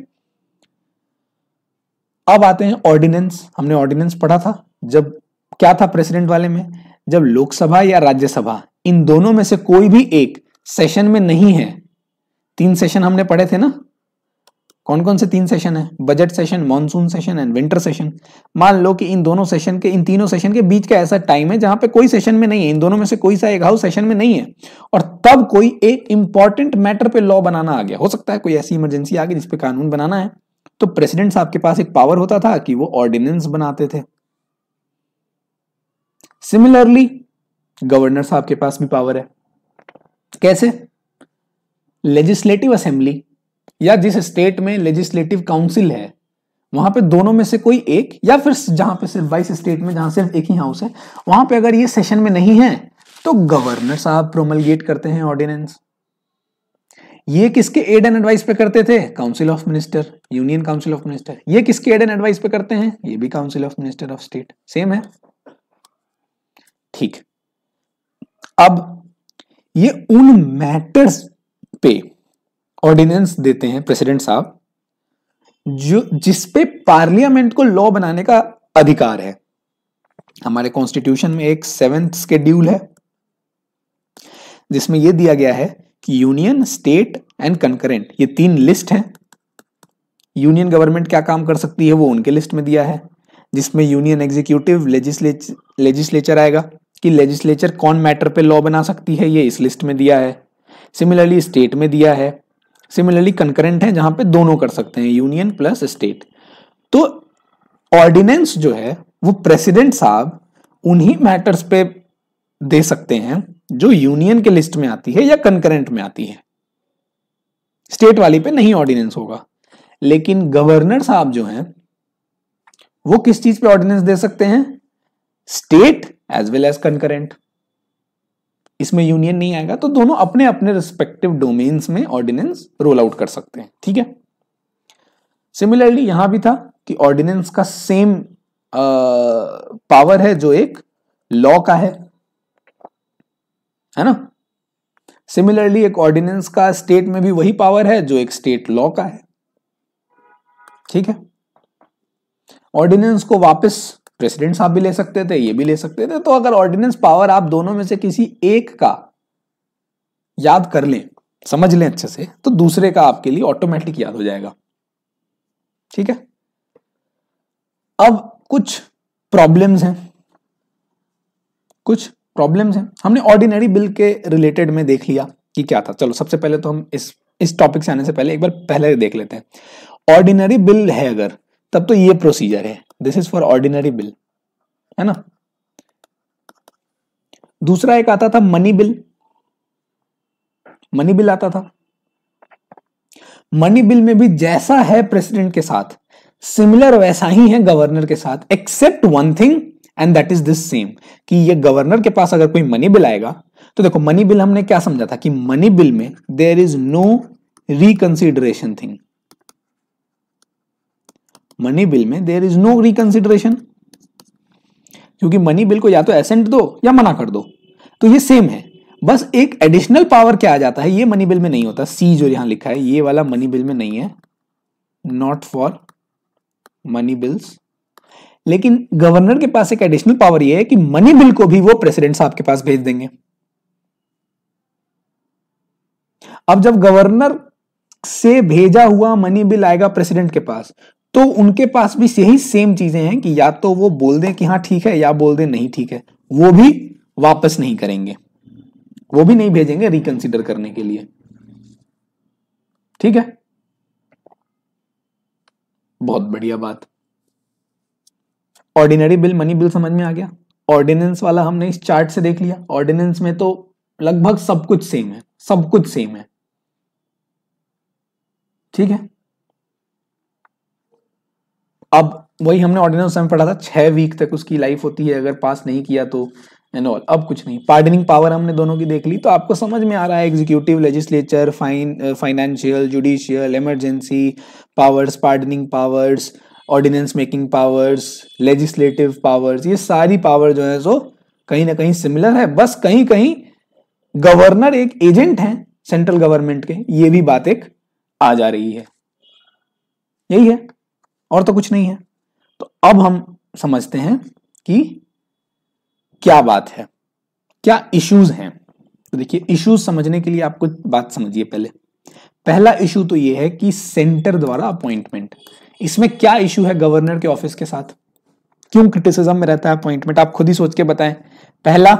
अब आते हैं ऑर्डिनेंस हमने ऑर्डिनेंस पढ़ा था जब क्या था प्रेसिडेंट वाले में जब लोकसभा या राज्यसभा इन दोनों में से कोई भी एक सेशन में नहीं है तीन सेशन हमने पढ़े थे ना कौन कौन से तीन सेशन है budget session monsoon session and winter session मान लो कि इन दोनों सेशन के इन तीनों सेशन के बीच का ऐसा टाइम है जहां पे कोई सेशन में नहीं है इन दोनों में से कोई सा एक हाउस सेशन में नहीं है और तब कोई एक इंपॉर्टेंट मैटर पे लॉ बनाना आ गया हो सकता है कोई ऐसी इमरजेंसी आ गई जिसपे कानून बनाना है तो प्रेसिडेंट साहब के पास एक पावर होता था कि वो ऑर्डिनेंस बनाते थे सिमिलरली गवर्नर साहब के पास भी पावर है कैसे लेजिस्लेटिव असेंबली या जिस स्टेट में लेजिस्लेटिव काउंसिल है वहां पे दोनों में से कोई एक या फिर जहां पे सिर्फ वाइस स्टेट में जहां सिर्फ एक ही हाउस है वहां पे अगर ये सेशन में नहीं है तो गवर्नर साहब प्रोमलगेट करते हैं ऑर्डिनेंस ये किसके एड एंड एडवाइस पे करते थे council of minister union council of minister ये किसके एड एंड एडवाइस पे करते हैं ये भी council of minister of state same है ठीक अब ये उन मैटर्स पे ऑर्डिनेंस देते हैं प्रेसिडेंट साहब जो जिस पे पार्लियामेंट को लॉ बनाने का अधिकार है हमारे कॉन्स्टिट्यूशन में एक सेवेंथ स्केड्यूल है जिसमें यह दिया गया है कि यूनियन स्टेट एंड कंकरेंट ये तीन लिस्ट हैं यूनियन गवर्नमेंट क्या काम कर सकती है वो उनके लिस्ट में दिया है जिसमें यूनियन एग्जीक्यूटिव लेजिस्लेचर आएगा कि लेजिस्लेचर कौन मैटर पे लॉ बना सकती है ये इस लिस्ट में दिया है सिमिलरली स्टेट में दिया है सिमिलरली कंकरेंट है जहां पे दोनों कर सकते हैं यूनियन प्लस स्टेट तो ऑर्डिनेंस जो है वो प्रेसिडेंट साहब उन्हीं मैटर्स पे दे सकते हैं जो यूनियन के लिस्ट में आती है या कंकरेंट में आती है स्टेट वाली पे नहीं ऑर्डिनेंस होगा लेकिन गवर्नर साहब जो हैं वो किस चीज पे ऑर्डिनेंस दे सकते हैं state as well as concurrent इसमें यूनियन नहीं आएगा तो दोनों अपने अपने रिस्पेक्टिव डोमेन्स में ऑर्डिनेंस रोल आउट कर सकते हैं ठीक है सिमिलरली यहां भी था कि ऑर्डिनेंस का सेम पावर है जो एक लॉ का है है ना सिमिलरली एक ऑर्डिनेंस का स्टेट में भी वही पावर है जो एक स्टेट लॉ का है ठीक है ऑर्डिनेंस को वापस प्रेसिडेंट्स आप भी ले सकते थे ये भी ले सकते थे तो अगर ऑर्डिनेंस पावर आप दोनों में से किसी एक का याद कर लें समझ लें अच्छे से तो दूसरे का आपके लिए ऑटोमेटिक याद हो जाएगा ठीक है अब कुछ प्रॉब्लम्स हैं कुछ प्रॉब्लम्स हैं हमने ऑर्डिनरी बिल के रिलेटेड में देख लिया कि क्या था चलो सबसे पहले तो हम इस इस टॉपिक से आने से पहले एक बार पहले देख लेते हैं ऑर्डिनरी बिल है अगर तब तो ये प्रोसीजर है this is for ordinary bill है ना दूसरा एक आता था मनी बिल मनी बिल आता था मनी बिल में भी जैसा है प्रेसिडेंट के साथ सिमिलर वैसा ही है गवर्नर के साथ except one thing and that is this same कि ये गवर्नर के पास अगर कोई मनी बिल आएगा तो देखो मनी बिल हमने क्या समझा था कि मनी बिल में there is no reconsideration thing money bill में देर इज नो रिकंसिडरेशन क्योंकि मनी बिल को या तो एसेंट दो या मना कर दो तो ये सेम है बस एक एडिशनल पावर क्या आ जाता है ये मनी बिल में नहीं होता सी जो यहां लिखा है ये वाला मनी बिल में नहीं है नॉट फॉर मनी बिल्स लेकिन गवर्नर के पास एक एडिशनल पावर ये है कि मनी बिल को भी वो प्रेसिडेंट साहब के पास भेज देंगे अब जब गवर्नर से भेजा हुआ मनी बिल आएगा प्रेसिडेंट के पास तो उनके पास भी यही सेम चीजें हैं कि या तो वो बोल दें कि हाँ ठीक है या बोल दें नहीं ठीक है वो भी वापस नहीं करेंगे वो भी नहीं भेजेंगे रिकंसिडर करने के लिए ठीक है बहुत बढ़िया बात ऑर्डिनरी बिल मनी बिल समझ में आ गया ऑर्डिनेंस वाला हमने इस चार्ट से देख लिया ऑर्डिनेंस में तो लगभग सब कुछ सेम है सब कुछ सेम है ठीक है अब वही हमने ऑर्डिनेंस में पढ़ा था छह वीक तक उसकी लाइफ होती है अगर पास नहीं किया तो एंड ऑल अब कुछ नहीं पार्डनिंग पावर हमने दोनों की देख ली तो आपको समझ में आ रहा है executive legislature fine financial judicial emergency powers pardoning powers ordinance making powers legislative powers ये सारी पावर जो है सो कहीं ना कहीं सिमिलर है बस कहीं कहीं गवर्नर एक एजेंट है सेंट्रल गवर्नमेंट के ये भी बात एक आ जा रही है यही है और तो कुछ नहीं है तो अब हम समझते हैं कि क्या बात है क्या इश्यूज हैं तो देखिए इश्यूज समझने के लिए आपको बात समझिए पहले पहला इशू तो यह है कि सेंटर द्वारा अपॉइंटमेंट इसमें क्या इशू है गवर्नर के ऑफिस के साथ क्यों क्रिटिसिज्म में रहता है अपॉइंटमेंट आप खुद ही सोच के बताएं पहला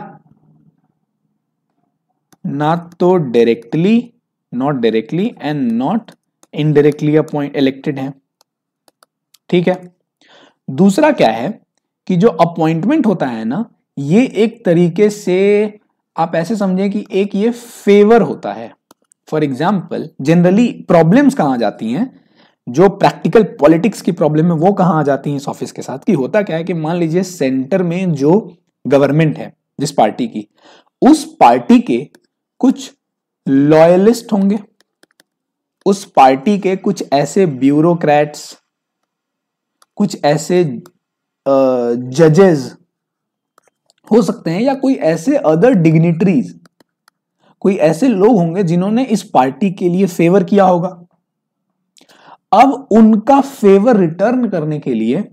ना तो directly not directly and not indirectly appoint elected है ठीक है दूसरा क्या है कि जो अपॉइंटमेंट होता है ना ये एक तरीके से आप ऐसे समझें कि एक ये फेवर होता है फॉर एग्जाम्पल जनरली प्रॉब्लम्स कहा जाती हैं जो प्रैक्टिकल पॉलिटिक्स की प्रॉब्लम है वो कहा आ जाती है इस ऑफिस के साथ कि होता क्या है कि मान लीजिए सेंटर में जो गवर्नमेंट है जिस पार्टी की उस पार्टी के कुछ लॉयलिस्ट होंगे उस पार्टी के कुछ ऐसे ब्यूरोक्रेट्स कुछ ऐसे जजेस हो सकते हैं या कोई ऐसे अदर डिग्निटरीज कोई ऐसे लोग होंगे जिन्होंने इस पार्टी के लिए फेवर किया होगा अब उनका फेवर रिटर्न करने के लिए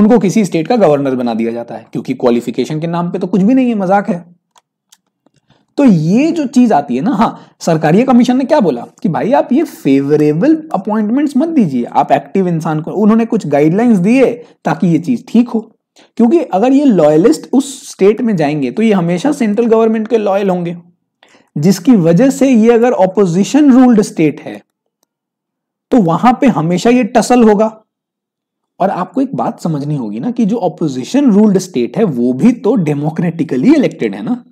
उनको किसी स्टेट का गवर्नर बना दिया जाता है क्योंकि क्वालिफिकेशन के नाम पे तो कुछ भी नहीं है मजाक है तो ये जो चीज आती है ना हाँ सरकारी कमीशन ने क्या बोला कि भाई आप ये फेवरेबल अपॉइंटमेंट्स मत दीजिए आप एक्टिव इंसान को उन्होंने कुछ गाइडलाइंस दिए ताकि ये चीज ठीक हो क्योंकि अगर ये लॉयलिस्ट उस स्टेट में जाएंगे तो ये हमेशा सेंट्रल गवर्नमेंट के लॉयल होंगे जिसकी वजह से ये अगर ऑपोजिशन रूल्ड स्टेट है तो वहां पे हमेशा ये टसल होगा और आपको एक बात समझनी होगी ना कि जो ऑपोजिशन रूल्ड स्टेट है वो भी तो डेमोक्रेटिकली इलेक्टेड है ना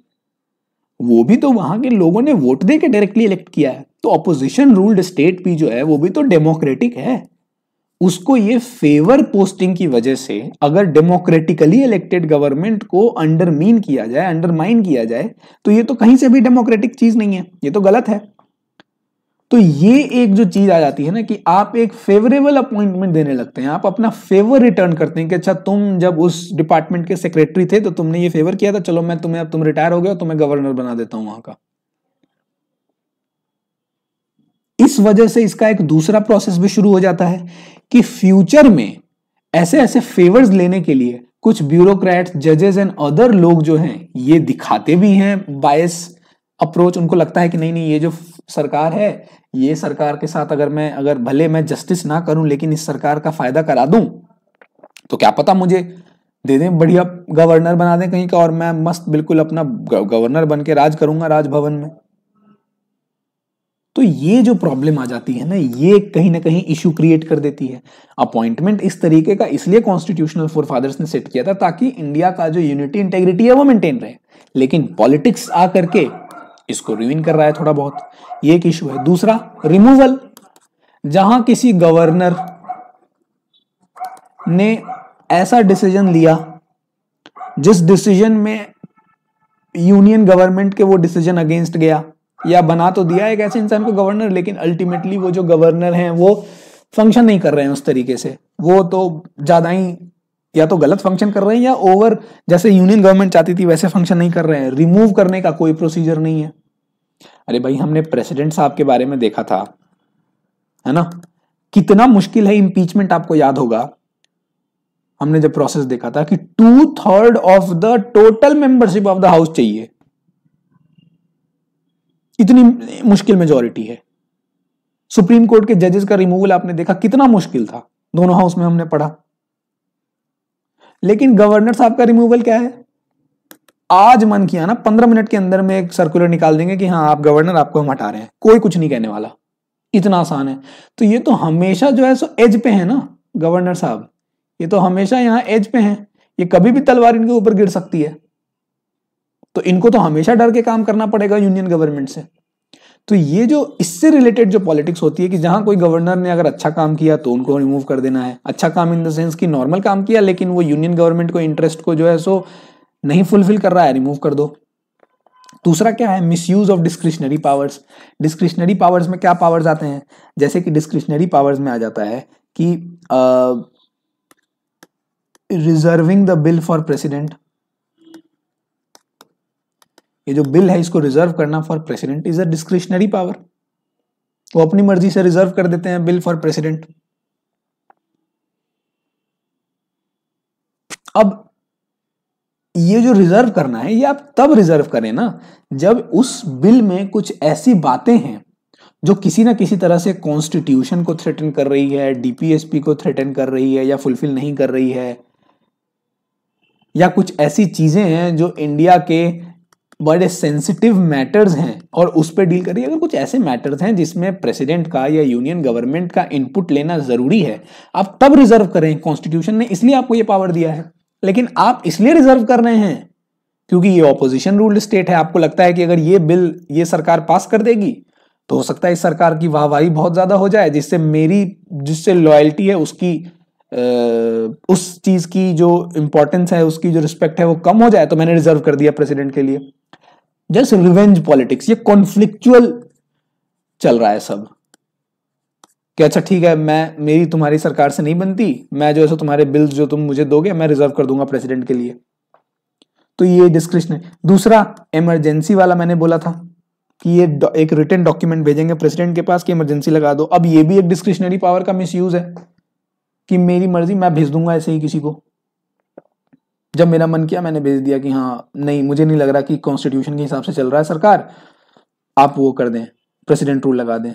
वो भी तो वहां के लोगों ने वोट दे के डायरेक्टली इलेक्ट किया है तो अपोजिशन रूल्ड स्टेट भी जो है वो भी तो डेमोक्रेटिक है उसको ये फेवर पोस्टिंग की वजह से अगर डेमोक्रेटिकली इलेक्टेड गवर्नमेंट को अंडरमीन किया जाए अंडरमाइन किया जाए तो ये तो कहीं से भी डेमोक्रेटिक चीज नहीं है ये तो गलत है तो ये एक जो चीज आ जाती है ना कि आप एक फेवरेबल अपॉइंटमेंट देने लगते हैं आप अपना फेवर रिटर्न करते हैं कि अच्छा तुम जब उस डिपार्टमेंट के सेक्रेटरी थे तो तुमने ये फेवर किया था चलो मैं तुम्हें अब तुम रिटायर हो गया तो मैं गवर्नर बना देता हूं वहां का इस वजह से इसका एक दूसरा प्रोसेस भी शुरू हो जाता है कि फ्यूचर में ऐसे ऐसे फेवर्स लेने के लिए कुछ ब्यूरोक्रेट्स जजेस एंड अदर लोग जो हैं ये दिखाते भी हैं बायस अप्रोच उनको लगता है कि नहीं नहीं ये जो सरकार है ये सरकार के साथ अगर मैं अगर भले मैं जस्टिस ना करूं लेकिन इस सरकार का फायदा करा दूं तो क्या पता मुझे दे दें बढ़िया गवर्नर बना दें कहीं का और मैं मस्त बिल्कुल अपना गवर्नर बन के राज करूंगा राजभवन में तो ये जो प्रॉब्लम आ जाती है ना ये कहीं ना कहीं इश्यू क्रिएट कर देती है अपॉइंटमेंट इस तरीके का इसलिए कॉन्स्टिट्यूशनल फोर फादर्स ने सेट किया था ताकि इंडिया का जो यूनिटी इंटेग्रिटी है वो मेंटेन रहे लेकिन पॉलिटिक्स आ करके इसको रिविन कर रहा है थोड़ा बहुत ये एक इशू है दूसरा रिमूवल जहां किसी गवर्नर ने ऐसा डिसीजन लिया जिस डिसीजन में यूनियन गवर्नमेंट के वो डिसीजन अगेंस्ट गया या बना तो दिया एक ऐसे इंसान को गवर्नर लेकिन अल्टीमेटली वो जो गवर्नर हैं वो फंक्शन नहीं कर रहे हैं उस तरीके से वो तो ज्यादा ही या तो गलत फंक्शन कर रहे हैं या ओवर जैसे यूनियन गवर्नमेंट चाहती थी वैसे फंक्शन नहीं कर रहे हैं रिमूव करने का कोई प्रोसीजर नहीं है अरे भाई हमने प्रेसिडेंट साहब के बारे में देखा था है ना कितना मुश्किल है इंपीचमेंट आपको याद होगा हमने जब प्रोसेस देखा था कि two third of the total membership of the house चाहिए इतनी मुश्किल मेजोरिटी है सुप्रीम कोर्ट के जजेस का रिमूवल आपने देखा कितना मुश्किल था दोनों हाउस में हमने पढ़ा लेकिन गवर्नर साहब का रिमूवल क्या है आज मन किया ना पंद्रह मिनट के अंदर में एक सर्कुलर निकाल देंगे कि हाँ आप गवर्नर आपको हम हटा रहे हैं कोई कुछ नहीं कहने वाला इतना आसान है तो ये तो हमेशा जो है सो एज पे है ना गवर्नर साहब ये तो हमेशा यहाँ एज पे हैं ये कभी भी तलवार इनके ऊपर गिर सकती है तो इनको तो हमेशा डर के काम करना पड़ेगा यूनियन गवर्नमेंट से तो ये जो इससे रिलेटेड जो पॉलिटिक्स होती है कि जहां कोई गवर्नर ने अगर अच्छा काम किया तो उनको रिमूव कर देना है अच्छा काम इन द सेंस कि नॉर्मल काम किया लेकिन वो यूनियन गवर्नमेंट को इंटरेस्ट को जो है सो नहीं फुलफिल कर रहा है रिमूव कर दो दूसरा क्या है misuse of discretionary powers discretionary powers में क्या पावर्स आते हैं जैसे कि डिस्क्रिशनरी पावर्स में आ जाता है कि reserving the bill for president ये जो बिल है इसको रिजर्व करना for president is a discretionary power वो अपनी मर्जी से रिजर्व कर देते हैं बिल फॉर प्रेसिडेंट अब ये जो रिजर्व करना है ये आप तब रिजर्व करें ना जब उस बिल में कुछ ऐसी बातें हैं जो किसी ना किसी तरह से कॉन्स्टिट्यूशन को थ्रेटन कर रही है डीपीएसपी को थ्रेटन कर रही है या फुलफिल नहीं कर रही है या कुछ ऐसी चीजें हैं जो इंडिया के बड़े सेंसिटिव मैटर्स हैं और उस पर डील करिए अगर कुछ ऐसे मैटर्स हैं जिसमें प्रेसिडेंट का या यूनियन गवर्नमेंट का इनपुट लेना ज़रूरी है आप तब रिजर्व करें कॉन्स्टिट्यूशन ने इसलिए आपको ये पावर दिया है लेकिन आप इसलिए रिजर्व कर रहे हैं क्योंकि ये ऑपोजिशन रूल्ड स्टेट है आपको लगता है कि अगर ये बिल ये सरकार पास कर देगी तो हो सकता है इस सरकार की वाहवाही बहुत ज़्यादा हो जाए जिससे मेरी जिससे लॉयल्टी है उसकी उस चीज की जो इंपॉर्टेंस है उसकी जो रिस्पेक्ट है वो कम हो जाए तो मैंने रिजर्व कर दिया प्रेसिडेंट के लिए जस्ट रिवेंज पॉलिटिक्स ये कॉन्फ्लिक्चुअल चल रहा है सब कि अच्छा ठीक है मैं मेरी तुम्हारी सरकार से नहीं बनती मैं जो है सो तुम्हारे बिल्स जो तुम मुझे दोगे मैं रिजर्व कर दूंगा प्रेसिडेंट के लिए तो ये डिस्क्रिप्शन दूसरा इमरजेंसी वाला मैंने बोला था कि ये एक रिटर्न डॉक्यूमेंट भेजेंगे प्रेसिडेंट के पास कि इमरजेंसी लगा दो अब ये भी एक डिस्क्रिशनरी पावर का मिसयूज है कि मेरी मर्जी मैं भेज दूंगा ऐसे ही किसी को जब मेरा मन किया मैंने भेज दिया कि हाँ नहीं मुझे नहीं लग रहा कि कॉन्स्टिट्यूशन के हिसाब से चल रहा है सरकार आप वो कर दें प्रेसिडेंट रूल लगा दें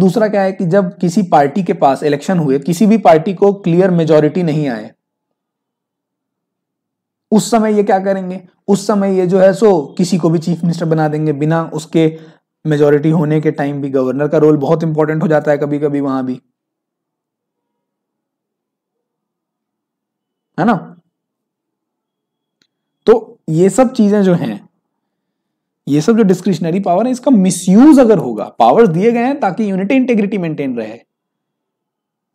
दूसरा क्या है कि जब किसी पार्टी के पास इलेक्शन हुए किसी भी पार्टी को क्लियर मेजोरिटी नहीं आए उस समय ये क्या करेंगे उस समय ये जो है सो किसी को भी चीफ मिनिस्टर बना देंगे बिना उसके मेजोरिटी होने के टाइम भी गवर्नर का रोल बहुत इंपॉर्टेंट हो जाता है कभी कभी वहां भी है ना तो ये सब चीजें जो हैं ये सब जो डिस्क्रिशनरी पावर है इसका मिसयूज अगर होगा पावर्स दिए गए हैं ताकि यूनिटी इंटेग्रिटी मेंटेन रहे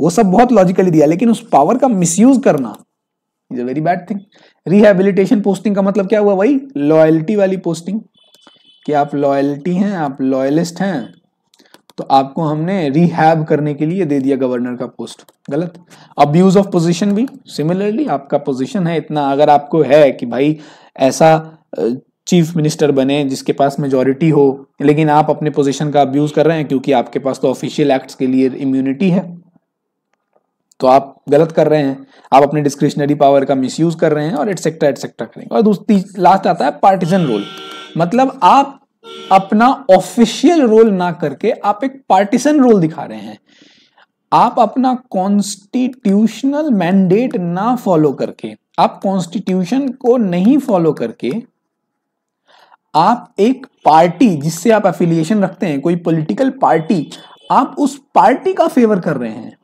वो सब बहुत लॉजिकली दिया लेकिन उस पावर का मिसयूज करना is a very bad thing rehabilitation posting का मतलब क्या हुआ भाई लॉयल्टी वाली पोस्टिंग कि आप लॉयल्टी हैं आप लॉयलिस्ट हैं तो आपको हमने रिहैब करने के लिए दे दिया गवर्नर का पोस्ट गलत यूज ऑफ पोजीशन भी सिमिलरली आपका पोजीशन है इतना अगर आपको है कि भाई ऐसा चीफ मिनिस्टर बने जिसके पास मेजोरिटी हो लेकिन आप अपने पोजीशन का अब्यूज कर रहे हैं क्योंकि आपके पास तो ऑफिशियल एक्ट्स के लिए इम्यूनिटी है तो आप गलत कर रहे हैं आप अपने डिस्क्रिशनरी पावर का मिसयूज कर रहे हैं और एटसेट्रा एटसेट्रा करेंगे और दूसरी लास्ट आता है पार्टीजन रोल मतलब आप अपना ऑफिशियल रोल ना करके आप एक पार्टीशन रोल दिखा रहे हैं आप अपना कॉन्स्टिट्यूशनल मैंडेट ना फॉलो करके आप कॉन्स्टिट्यूशन को नहीं फॉलो करके आप एक पार्टी जिससे आप एफिलिएशन रखते हैं कोई पॉलिटिकल पार्टी आप उस पार्टी का फेवर कर रहे हैं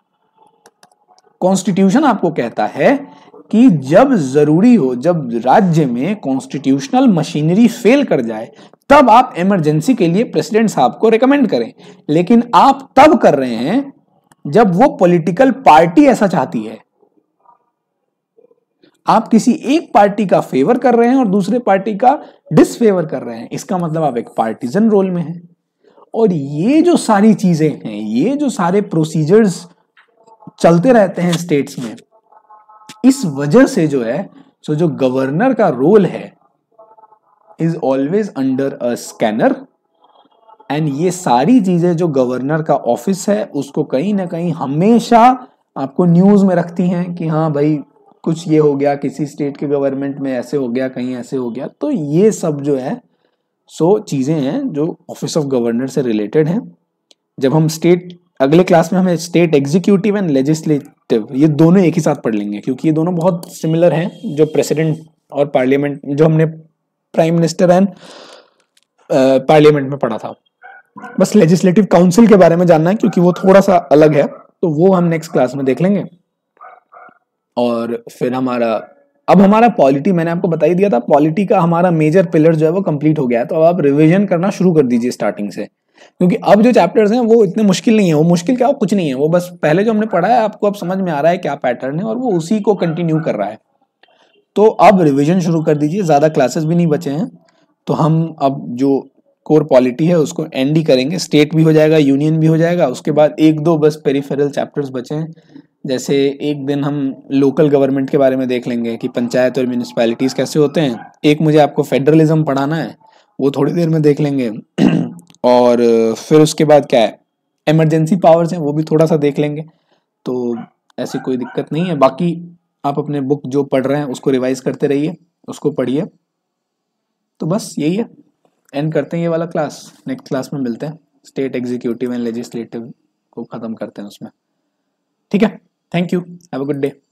कॉन्स्टिट्यूशन आपको कहता है कि जब जरूरी हो जब राज्य में कॉन्स्टिट्यूशनल मशीनरी फेल कर जाए तब आप इमरजेंसी के लिए प्रेसिडेंट साहब को रिकमेंड करें लेकिन आप तब कर रहे हैं जब वो पॉलिटिकल पार्टी ऐसा चाहती है आप किसी एक पार्टी का फेवर कर रहे हैं और दूसरे पार्टी का डिसफेवर कर रहे हैं इसका मतलब आप एक पार्टीजन रोल में हैं और ये जो सारी चीजें हैं ये जो सारे प्रोसीजर्स चलते रहते हैं स्टेट्स में इस वजह से जो है सो जो गवर्नर का रोल है is always under a scanner and ये सारी चीजें जो गवर्नर का ऑफिस है उसको कहीं ना कहीं हमेशा आपको न्यूज में रखती हैं कि हाँ भाई कुछ ये हो गया किसी स्टेट के गवर्नमेंट में ऐसे हो गया कहीं ऐसे हो गया तो ये सब जो है सो चीज़ें हैं जो ऑफिस ऑफ गवर्नर से रिलेटेड हैं जब हम स्टेट अगले क्लास में हम स्टेट एग्जीक्यूटिव एंड लेजिस्लेटिव ये दोनों एक ही साथ पढ़ लेंगे क्योंकि ये दोनों बहुत सिमिलर हैं जो प्रेसिडेंट और पार्लियामेंट जो हमने प्राइम मिनिस्टर एंड पार्लियामेंट में पढ़ा था बस लेजिस्लेटिव काउंसिल के बारे में जानना है क्योंकि वो थोड़ा सा अलग है तो वो हम नेक्स्ट क्लास में देख लेंगे और फिर हमारा अब हमारा पॉलिटी मैंने आपको बता ही दिया था पॉलिटी का हमारा मेजर पिलर जो है वो कंप्लीट हो गया है तो अब आप रिवीजन करना शुरू कर दीजिए स्टार्टिंग से क्योंकि अब जो चैप्टर्स हैं वो इतने मुश्किल नहीं है वो मुश्किल क्या कुछ नहीं है वो बस पहले जो हमने पढ़ा है आपको अब समझ में आ रहा है क्या पैटर्न है और वो उसी को कंटिन्यू कर रहा है तो अब रिविजन शुरू कर दीजिए ज़्यादा क्लासेस भी नहीं बचे हैं तो हम अब जो कोर पॉलिटी है उसको एंड ही करेंगे स्टेट भी हो जाएगा यूनियन भी हो जाएगा उसके बाद एक दो बस पेरीफेरल चैप्टर्स बचे हैं जैसे एक दिन हम लोकल गवर्नमेंट के बारे में देख लेंगे कि पंचायत और म्यूनिसपैलिटीज़ कैसे होते हैं एक मुझे आपको फेडरलिज्म पढ़ाना है वो थोड़ी देर में देख लेंगे <clears throat> और फिर उसके बाद क्या है एमरजेंसी पावर्स हैं वो भी थोड़ा सा देख लेंगे तो ऐसी कोई दिक्कत नहीं है बाकी आप अपने बुक जो पढ़ रहे हैं उसको रिवाइज करते रहिए उसको पढ़िए तो बस यही है एंड करते हैं ये वाला क्लास नेक्स्ट क्लास में मिलते हैं स्टेट एग्जीक्यूटिव एंड लेजिस्लेटिव को ख़त्म करते हैं उसमें ठीक है thank you have a good day